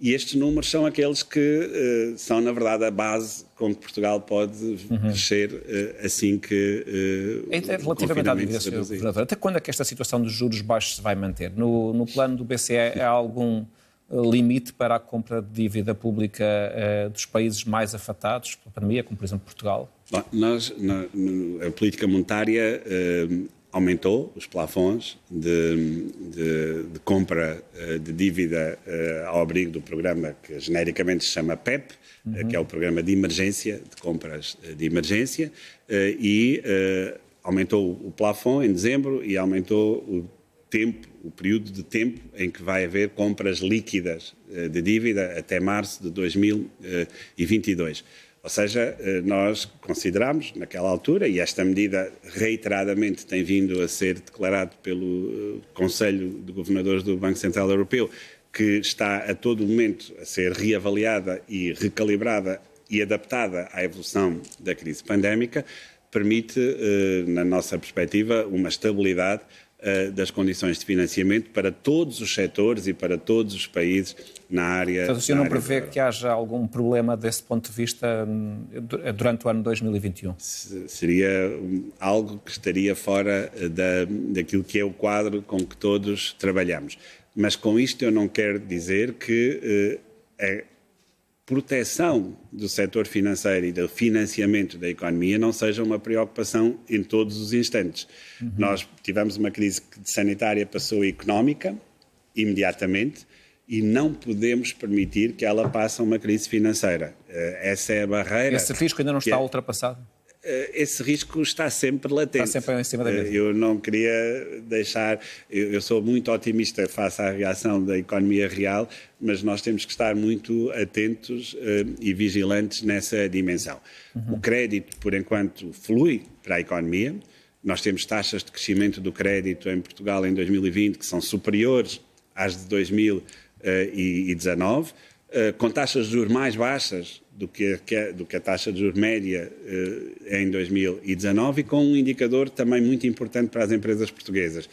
E estes números são aqueles que eh, são, na verdade, a base com que Portugal pode uhum. crescer assim que. Uh, relativamente à dívida, Sr. Governador, até quando é que esta situação dos juros baixos se vai manter? No, no plano do BCE, há é algum limite para a compra de dívida pública dos países mais afetados pela pandemia, como, por exemplo, Portugal? Bom, nós, na, a política monetária eh, aumentou os plafons de, de, de compra eh, de dívida eh, ao abrigo do programa que genericamente se chama PEP, uhum. que é o Programa de Emergência, de Compras de Emergência, e aumentou o plafond em dezembro e aumentou o tempo, o período de tempo em que vai haver compras líquidas de dívida até março de 2022. Ou seja, eh, nós consideramos naquela altura, e esta medida reiteradamente tem vindo a ser declarado pelo eh, Conselho de Governadores do Banco Central Europeu, que está a todo momento a ser reavaliada e recalibrada e adaptada à evolução da crise pandémica, permite, eh, na nossa perspectiva, uma estabilidade eh, das condições de financiamento para todos os setores e para todos os países na área. Portanto, o senhor não prevê que haja algum problema desse ponto de vista hum, eh, durante o ano 2021? Seria hum, algo que estaria fora eh, da, daquilo que é o quadro com que todos trabalhamos. Mas com isto eu não quero dizer que. Eh, é, proteção do setor financeiro e do financiamento da economia não seja uma preocupação em todos os instantes. Uhum. Nós tivemos uma crise sanitária, passou económica, imediatamente, e não podemos permitir que ela passe a uma crise financeira. Eh, essa é a barreira. Esse risco ainda não está é... ultrapassado? Eh, esse risco está sempre latente. Está sempre em cima da eh, mesa. Eu não queria deixar, eu sou muito otimista face à reação da economia real, mas nós temos que estar muito atentos eh, e vigilantes nessa dimensão. Uhum. O crédito, por enquanto, flui para a economia. Nós temos taxas de crescimento do crédito em Portugal em 2020 que são superiores às de 2019, com taxas de juros mais baixas do que, do que a taxa de juros média eh, em 2019 e com um indicador também muito importante para as empresas portuguesas.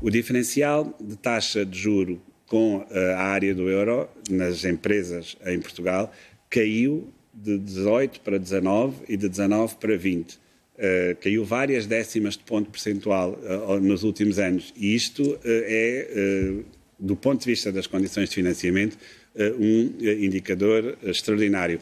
O diferencial de taxa de juro com eh, a área do euro nas empresas em Portugal caiu de 18 para 19 e de 19 para 20. Uh, eh, caiu várias décimas de ponto percentual uh, nos últimos anos. E isto uh, é, do ponto de vista das condições de financiamento, um indicador extraordinário.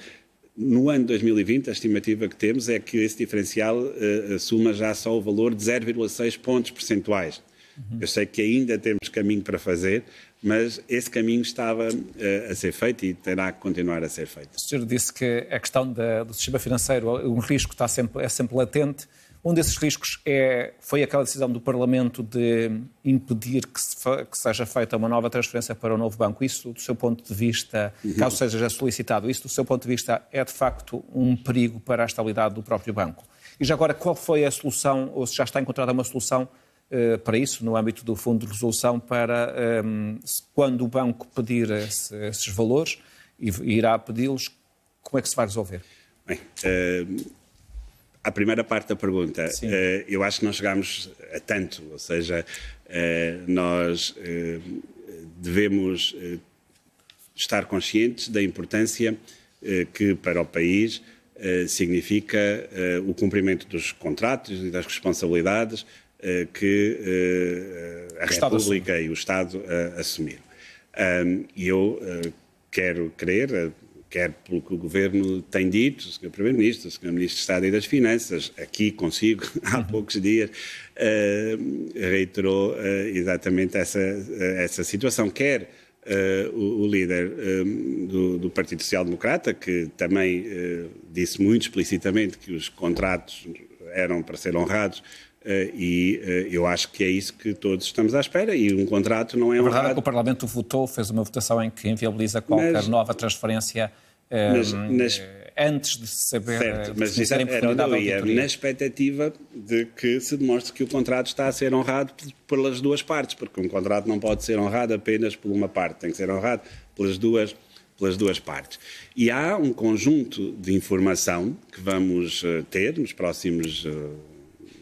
No ano 2020, a estimativa que temos é que esse diferencial uh, assuma já só o valor de 0,6 pontos percentuais. Uhum. Eu sei que ainda temos caminho para fazer, mas esse caminho estava uh, a ser feito e terá que continuar a ser feito. O senhor disse que a questão da, do sistema financeiro, um risco está sempre, é sempre latente um desses riscos é, foi aquela decisão do Parlamento de impedir que, se, que, seja feita uma nova transferência para o novo banco. Isso, do seu ponto de vista, uhum. caso seja já solicitado, isso, do seu ponto de vista, é de facto um perigo para a estabilidade do próprio banco. E já agora, qual foi a solução, ou se já está encontrada uma solução eh, para isso, no âmbito do Fundo de Resolução, para ehm, quando o banco pedir esse, esses valores e irá pedi-los, como é que se vai resolver? Bem, uh à primeira parte da pergunta, eh, eu acho que não chegámos a tanto, ou seja, eh, nós eh, devemos estar conscientes da importância que para o país significa o cumprimento dos contratos e das responsabilidades que a República e o Estado assumiram. E eu quero crer, quer pelo que o Governo tem dito, o Sr. Primeiro-Ministro, o Sr. Ministro de Estado e das Finanças, aqui consigo, há poucos dias, uh, reiterou uh, exatamente essa, uh, essa situação. Quer o, o, líder do, do, Partido Social Democrata, que também disse muito explicitamente que os contratos eram para ser honrados, eh, e eh, eu acho que é isso que todos estamos à espera e um contrato não é honrado. É a verdade é que o Parlamento votou, fez uma votação em que inviabiliza qualquer mas, nova transferência eh, mas, nas, antes de se saber certo, de mas é, era, era, não, ia, na expectativa de que se demonstre que o contrato está a ser honrado pelas duas partes, porque um contrato não pode ser honrado apenas por uma parte, tem que ser honrado pelas duas pelas duas partes. E há um conjunto de informação que vamos ter nos próximos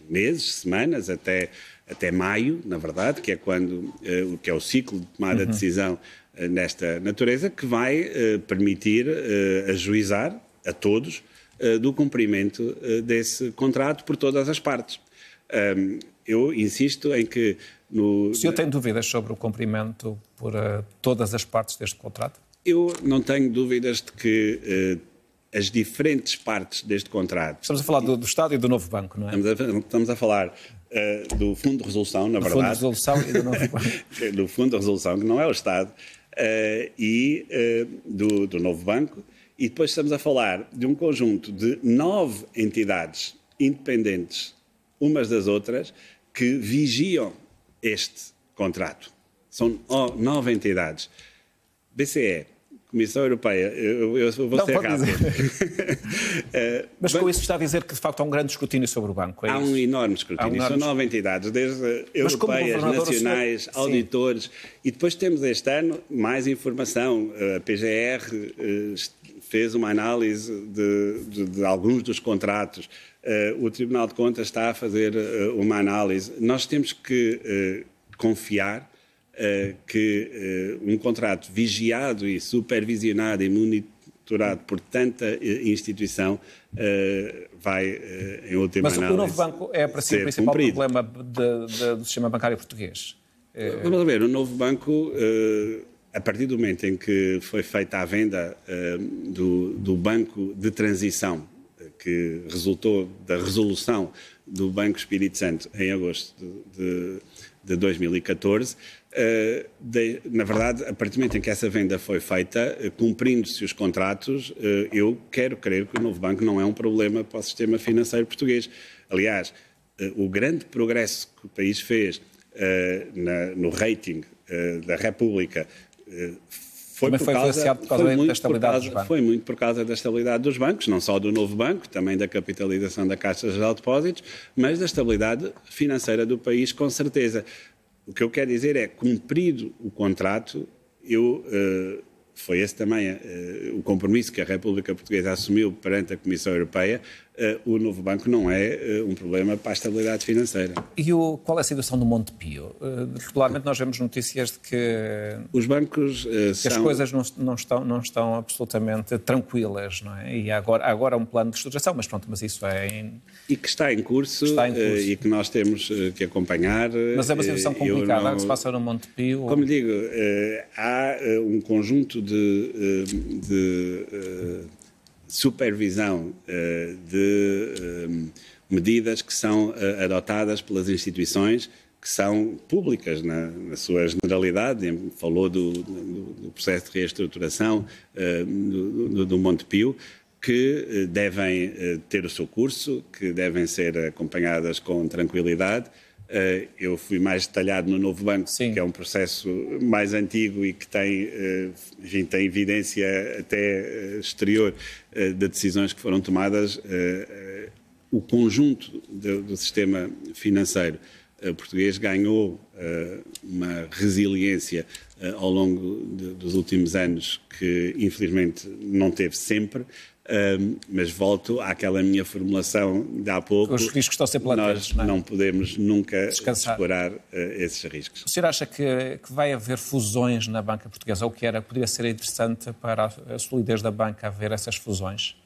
meses, semanas, até, até maio, na verdade, que é quando uh, que é o ciclo de tomada uhum. de decisão uh, nesta natureza, que vai uh, permitir ajuizar a todos do cumprimento desse contrato por todas as partes. Um, eu insisto em que no... Se eu tenho dúvidas sobre o cumprimento por todas as partes deste contrato? Eu não tenho dúvidas de que as diferentes partes deste contrato. Estamos a falar do, do Estado e do Novo Banco, não é? Estamos a, estamos a falar uh, do Fundo de Resolução, na do verdade. Fundo de Resolução e do Novo Banco. do Fundo de Resolução, que não é o Estado, uh, e uh, do, do Novo Banco. E depois estamos a falar de um conjunto de nove entidades independentes, umas das outras, que vigiam este contrato. São nove entidades. BCE, Comissão Europeia. Eu, eu vou não, ser rápido. Eh, Mas com isso está a dizer que, de facto, há um grande escrutínio sobre o banco. É há um enorme escrutínio. Um enorme... São nove entidades, desde Mas europeias, nacionais, senhor... auditores. Sim. E depois temos este ano mais informação. Eh, a PGR eh, fez uma análise de, de, de alguns dos contratos. o Tribunal de Contas está a fazer uma análise. Nós temos que confiar eh, que eh, um contrato vigiado e supervisionado e monitorado por tanta eh, instituição vai, em última Mas análise. Mas o novo banco é, para si, o principal cumprido. problema de, de, do sistema bancário português? Vamos ver, o novo banco, a partir do momento em que foi feita a venda do, do banco de transição, que resultou da resolução do Banco Espírito Santo em agosto de, de 2014, eh, de, na verdade, a partir do momento em que essa venda foi feita, eh, cumprindo-se os contratos, eh, eu quero crer que o novo banco não é um problema para o sistema financeiro português. Aliás, o grande progresso que o país fez na, no rating da República foi por foi causa, por causa foi da causa, Foi muito por causa da estabilidade dos bancos, não só do novo banco, também da capitalização da Caixa de Depósitos, mas da estabilidade financeira do país, com certeza. O que eu quero dizer é, cumprido o contrato, eu, uh, foi esse também uh, eh, o compromisso que a República Portuguesa assumiu perante a Comissão Europeia, eh, o novo banco não é eh, um problema para a estabilidade financeira. E o, qual é a situação do Monte Pio? Eh, regularmente nós vemos notícias de que os bancos que são... as coisas não, não, estão, não estão absolutamente tranquilas, não é? E agora agora há um plano de estruturação, mas pronto, mas isso é em... e que está em curso, está em curso. e que nós temos que acompanhar. Mas é uma situação complicada não... que se passa no Monte Pio. Como ou... digo, há um conjunto de, de supervisão eh, de eh, medidas que são eh, adotadas pelas instituições que são públicas na, na sua generalidade. Falou do, do, do processo de reestruturação do, do Monte Pio, que devem ter o seu curso, que devem ser acompanhadas com tranquilidade eh, eu fui mais detalhado no Novo Banco, Sim. que é um processo mais antigo e que tem, eh, enfim, tem evidência até eh, exterior de decisões que foram tomadas. O conjunto do sistema financeiro português ganhou uma resiliência ao longo dos últimos anos que, infelizmente, não teve sempre mas volto àquela minha formulação de há pouco. Os riscos estão sempre latentes. Nós não, é? não podemos nunca Descansar. explorar uh, esses riscos. O senhor acha que, que, vai haver fusões na banca portuguesa? Ou que era, poderia ser interessante para a, a solidez da banca haver essas fusões?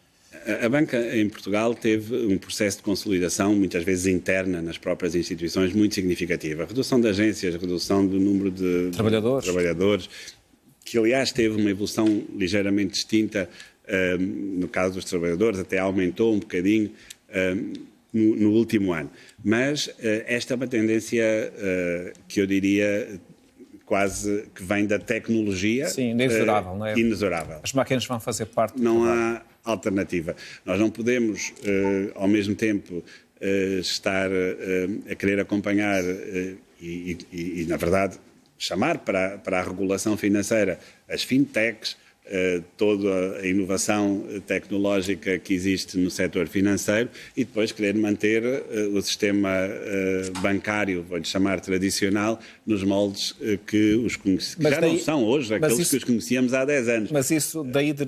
A, banca em Portugal teve um processo de consolidação, muitas vezes interna nas próprias instituições, muito significativa. redução de agências, redução do número de trabalhadores, de trabalhadores que aliás teve uma evolução ligeiramente distinta no caso dos trabalhadores, até aumentou um bocadinho no, último ano. Mas eh, esta é uma tendência eh, que eu diria quase que vem da tecnologia. Sim, inexorável, eh, não é? Inexorável. As máquinas vão fazer parte. Não há alternativa. Nós não podemos, ao mesmo tempo, estar a querer acompanhar e, e, e, na verdade, chamar para, para a regulação financeira as fintechs, eh, toda a inovação tecnológica que existe no setor financeiro e depois querer manter eh, o sistema eh, bancário, vou-lhe chamar tradicional, nos moldes que os conhece... que já daí... não são hoje aqueles isso... que os conhecíamos há 10 anos. Mas isso daí de...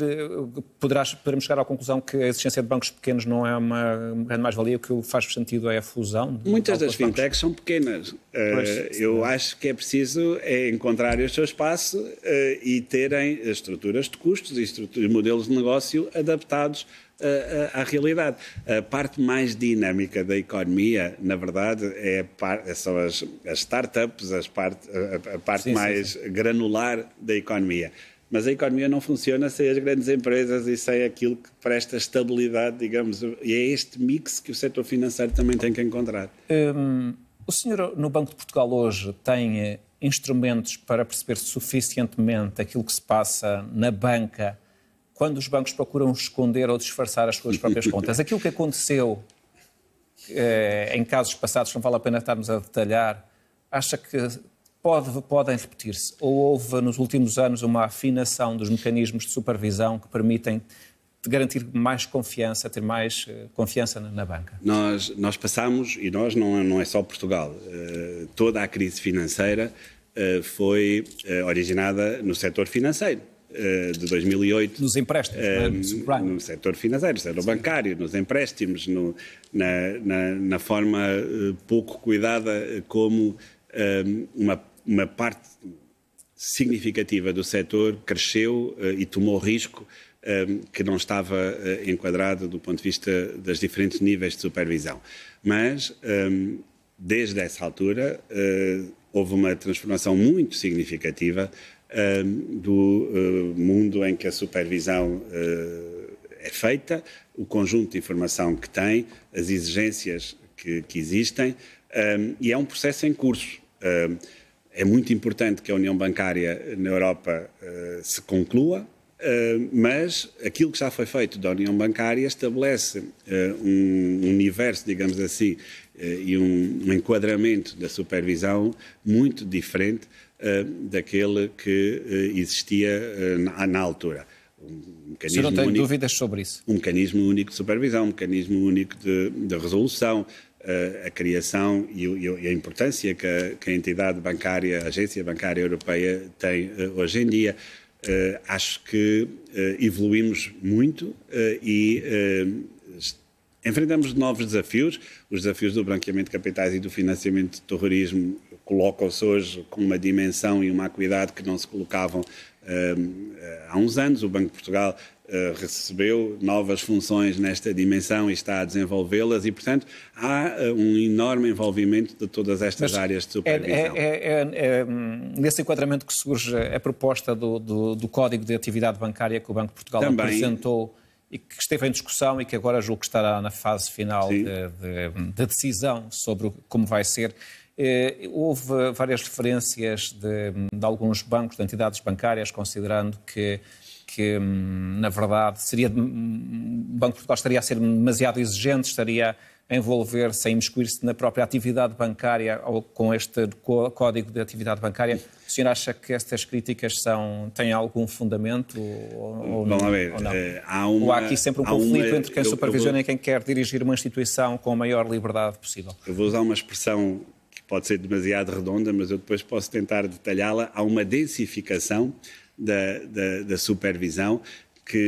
poderás, podemos chegar à conclusão que a existência de bancos pequenos não é uma grande mais-valia, o que faz sentido é a fusão? Muitas das fintechs são pequenas. Pois, eu sim. acho que é preciso encontrar o seu espaço e terem estruturas de custos e modelos de negócio adaptados ah, ah, à realidade. A parte mais dinâmica da economia, na verdade, é são as, as startups, as parte, a, a parte sim, mais sim, sim. granular da economia. Mas a economia não funciona sem as grandes empresas e sem aquilo que presta estabilidade, digamos. E é este mix que o setor financeiro também tem que encontrar. Hum, o senhor, no Banco de Portugal hoje, tem eh, instrumentos para perceber suficientemente aquilo que se passa na banca quando os bancos procuram esconder ou disfarçar as suas próprias contas. Aquilo que aconteceu eh, em casos passados, não vale a pena estarmos a detalhar, acha que pode, podem repetir-se? Ou houve nos últimos anos uma afinação dos mecanismos de supervisão que permitem garantir mais confiança, ter mais eh, confiança na, na banca? Nós, nós passamos, e nós não, não é só Portugal, eh, toda a crise financeira eh, foi originada no setor financeiro. De 2008. Nos empréstimos, é? no setor financeiro, no setor bancário, nos empréstimos, no, na, na, na, forma pouco cuidada como uma, uma parte significativa do setor cresceu e tomou risco Ehm, que não estava eh, enquadrado do ponto de vista das diferentes níveis de supervisão. Mas, ehm, desde essa altura, eh, houve uma transformação muito significativa ehm, do eh, mundo em que a supervisão é feita, o conjunto de informação que tem, as exigências que, que existem, e é um processo em curso. É muito importante que a União Bancária na Europa se conclua, ah, mas aquilo que já foi feito da União Bancária estabelece ah, um universo, digamos assim, ah, e um enquadramento da supervisão muito diferente daquele que existia na altura. Um mecanismo não tem único, dúvidas sobre isso. Um mecanismo único de supervisão, um mecanismo único de, de resolução, a, a criação e, e, a importância que a, que a entidade bancária, a agência bancária europeia tem hoje em dia. Uh, acho que uh, evoluímos muito uh, e enfrentamos novos desafios. Os desafios do branqueamento de capitais e do financiamento de terrorismo colocam-se hoje com uma dimensão e uma acuidade que não se colocavam há uns anos. O Banco de Portugal eh, recebeu novas funções nesta dimensão e está a desenvolvê-las e, portanto, há eh, um enorme envolvimento de todas estas Mas áreas de é, é, supervisão. É, é, é, hum, nesse enquadramento que surge a proposta do, do, do, Código de Atividade Bancária que o Banco de Portugal Também, apresentou e que esteve em discussão e que agora julgo que estará na fase final da decisão sobre como vai ser. Eh, houve várias referências de, de alguns bancos, de entidades bancárias, considerando que que, hum, na verdade, seria o hum, hum, Banco de Portugal estaria a ser demasiado exigente, estaria a envolver-se, a imiscuir-se na própria atividade bancária ou com este código de atividade bancária. O senhor acha que estas críticas são, têm algum fundamento ou, Bom, a ver, ou não? Eh, há uma, ou há aqui sempre um conflito uma, entre quem eu, supervisiona eu vou, e quem quer dirigir uma instituição com a maior liberdade possível? Eu vou usar uma expressão que pode ser demasiado redonda, mas eu depois posso tentar detalhá-la. Há uma densificação da, da, da supervisão, que,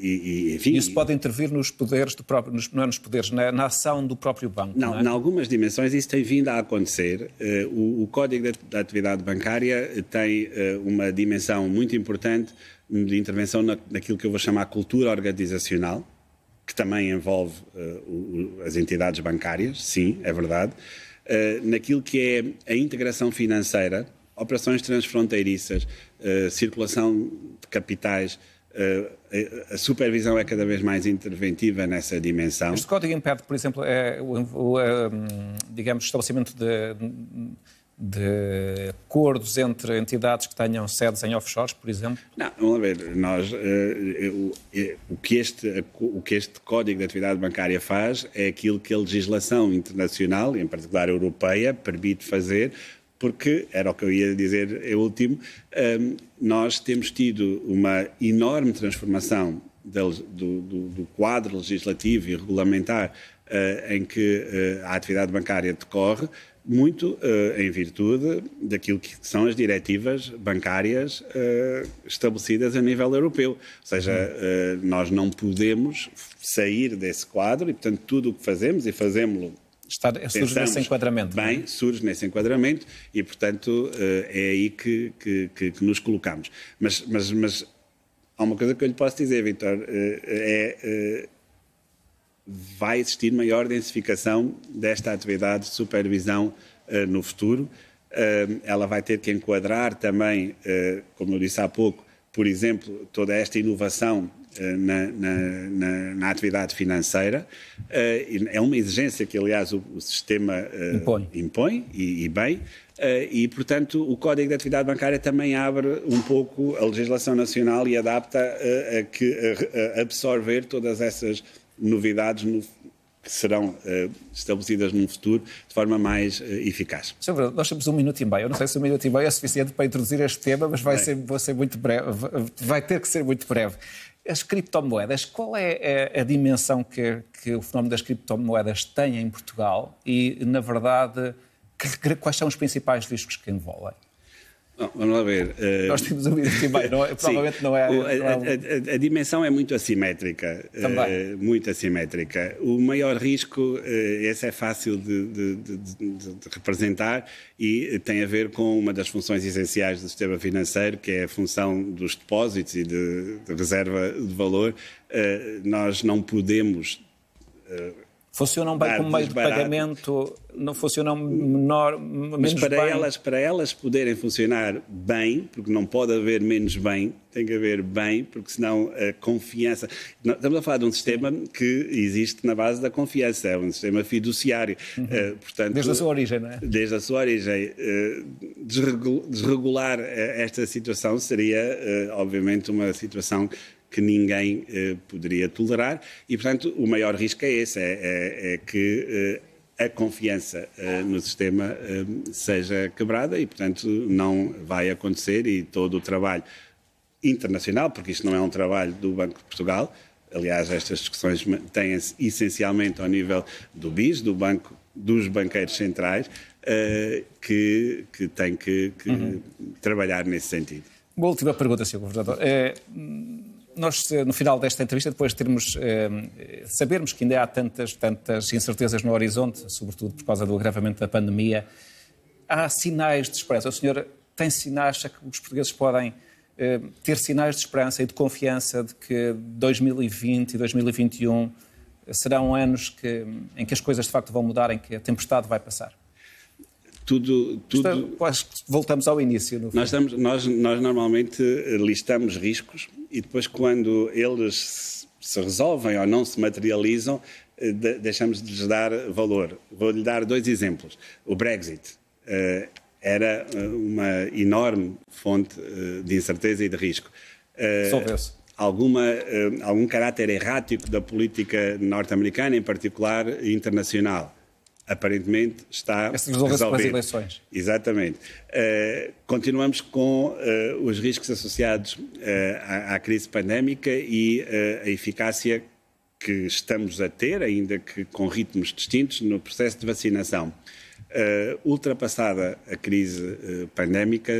eh, e, e, enfim, isso pode intervir nos poderes do próprio, nos, não é nos poderes, na, na ação do próprio banco. Não, não é? em algumas dimensões isso tem vindo a acontecer. Eh, o, o Código da, Atividade Bancária tem eh, uma dimensão muito importante de intervenção na, naquilo que eu vou chamar cultura organizacional, que também envolve uh, o, as entidades bancárias, sim, é verdade. Uh, naquilo que é a integração financeira operações transfronteiriças, eh, circulação de capitais, eh, a supervisão é cada vez mais interventiva nessa dimensão. Este código impede, por exemplo, é, o, o ehm, digamos, estabelecimento de, de, acordos entre entidades que tenham sedes em offshores, por exemplo? Não, vamos ver, nós, o, eh, o, que este, o que este Código de Atividade Bancária faz é aquilo que a legislação internacional, em particular a europeia, permite fazer porque era o que eu ia dizer é último, um, nós temos tido uma enorme transformação do, do, do quadro legislativo e regulamentar uh, em que uh, a atividade bancária decorre, muito uh, em virtude daquilo que são as diretivas bancárias uh, estabelecidas a nível europeu. Ou seja, uh, nós não podemos sair desse quadro e, portanto, tudo o que fazemos, e fazemos-lo Está, surge nesse enquadramento. É? Bem, é? surge nesse enquadramento e, portanto, eh, é aí que, que, que, que nos colocamos. Mas, mas, mas há uma coisa que eu lhe posso dizer, Vitor, eh, é, é vai existir maior densificação desta atividade de supervisão no futuro. ela vai ter que enquadrar também, como eu disse há pouco, por exemplo, toda esta inovação eh, na, na, na, na, atividade financeira. Eh, é uma exigência que, aliás, o, o sistema eh, impõe, impõe e, e bem. E, portanto, o Código de Atividade Bancária também abre um pouco a legislação nacional e adapta a, a que, a absorver todas essas novidades no, que serão uh, estabelecidas num futuro de forma mais uh, eficaz. Sr. Bruno, nós temos um minuto e meio. Eu não sei se um minuto e meio é suficiente para introduzir este tema, mas vai, ser, vai ser, muito breve. Vai ter que ser muito breve. As criptomoedas, qual é a, é a dimensão que, que, o fenómeno das criptomoedas tem em Portugal e, na verdade, que, quais são os principais riscos que envolvem? Não, vamos lá ver. Uh... Nós temos um aqui não é, provavelmente não é. é a, a, a, dimensão é muito assimétrica. Também. Uh, muito assimétrica. O maior risco, uh, esse é fácil de, de, de, de, representar e tem a ver com uma das funções essenciais do sistema financeiro, que é a função dos depósitos e de, reserva de valor. Uh, nós não podemos Funcionam bem como meio de pagamento, não funcionam menor, Mas para bem. elas, para elas poderem funcionar bem, porque não pode haver menos bem, tem que haver bem, porque senão a confiança. Estamos a falar de um sistema que existe na base da confiança, é um sistema fiduciário. Uhum. Eh, portanto, desde a sua origem, não é? Desde a sua origem. Eh, desregular eh, esta situação seria, obviamente, uma situação que ninguém eh, poderia tolerar. E, portanto, o maior risco é esse: é, é, é que eh, a confiança eh, no sistema eh, seja quebrada e, portanto, não vai acontecer. E todo o trabalho internacional, porque isto não é um trabalho do Banco de Portugal. Aliás, estas discussões têm-se essencialmente ao nível do BIS, do Banco dos banqueiros centrais uh, que, que tem que, que uhum. trabalhar nesse sentido. Uma última pergunta, Sr. Governador. É hum, nós, eh, no final desta entrevista, depois de termos, eh, eh, sabermos que ainda há tantas, tantas incertezas no horizonte, sobretudo por causa do agravamento da pandemia, há sinais de esperança. O senhor tem sinais, acha que os portugueses podem eh, ter sinais de esperança e de confiança de que 2020 e 2021 serão anos que, em que as coisas de facto vão mudar, em que a tempestade vai passar? tudo, tudo... Estamos, é, voltamos ao início. Nós, estamos, nós, nós, normalmente listamos riscos e depois quando eles se resolvem ou não se materializam, eh, deixamos de lhes dar valor. Vou-lhe dar dois exemplos. O Brexit eh, era eh, uma enorme fonte de incerteza e de risco. Se Alguma, algum caráter errático da política norte-americana, em particular internacional aparentemente está Esse é resolvido. Para as eleições. Exatamente. Uh, continuamos com uh, os riscos associados uh, à, à, crise pandémica e a eficácia que estamos a ter, ainda que com ritmos distintos, no processo de vacinação. ultrapassada a crise pandémica,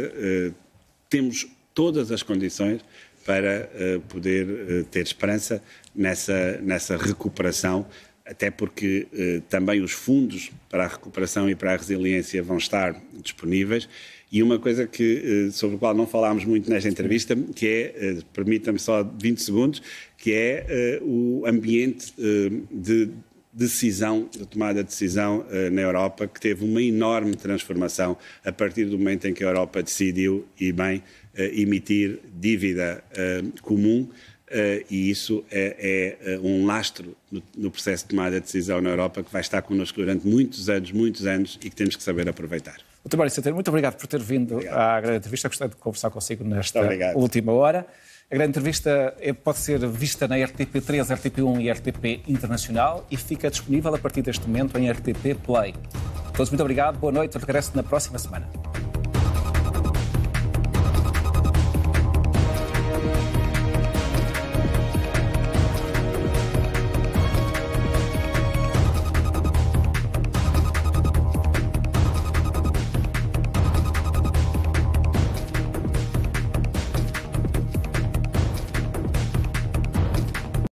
temos todas as condições para poder ter esperança nessa, nessa recuperação até porque eh, também os fundos para a recuperação e para a resiliência vão estar disponíveis. E uma coisa que, eh, sobre a qual não falámos muito nesta entrevista, que é, eh, permita-me só 20 segundos, que é eh, o ambiente eh, de decisão, de tomada de decisão eh, na Europa, que teve uma enorme transformação a partir do momento em que a Europa decidiu, e bem, emitir dívida comum Uh, e isso é, é eh, um lastro no, no, processo de tomada de decisão na Europa que vai estar connosco durante muitos anos, muitos anos e que temos que saber aproveitar. Doutor Mário Centeno, muito obrigado por ter vindo obrigado. à grande entrevista. Gostei de conversar consigo nesta última hora. A grande entrevista eh, pode ser vista na RTP3, RTP1 e RTP Internacional e fica disponível a partir deste momento em RTP Play. Todos, muito obrigado, boa noite, regresso na próxima semana.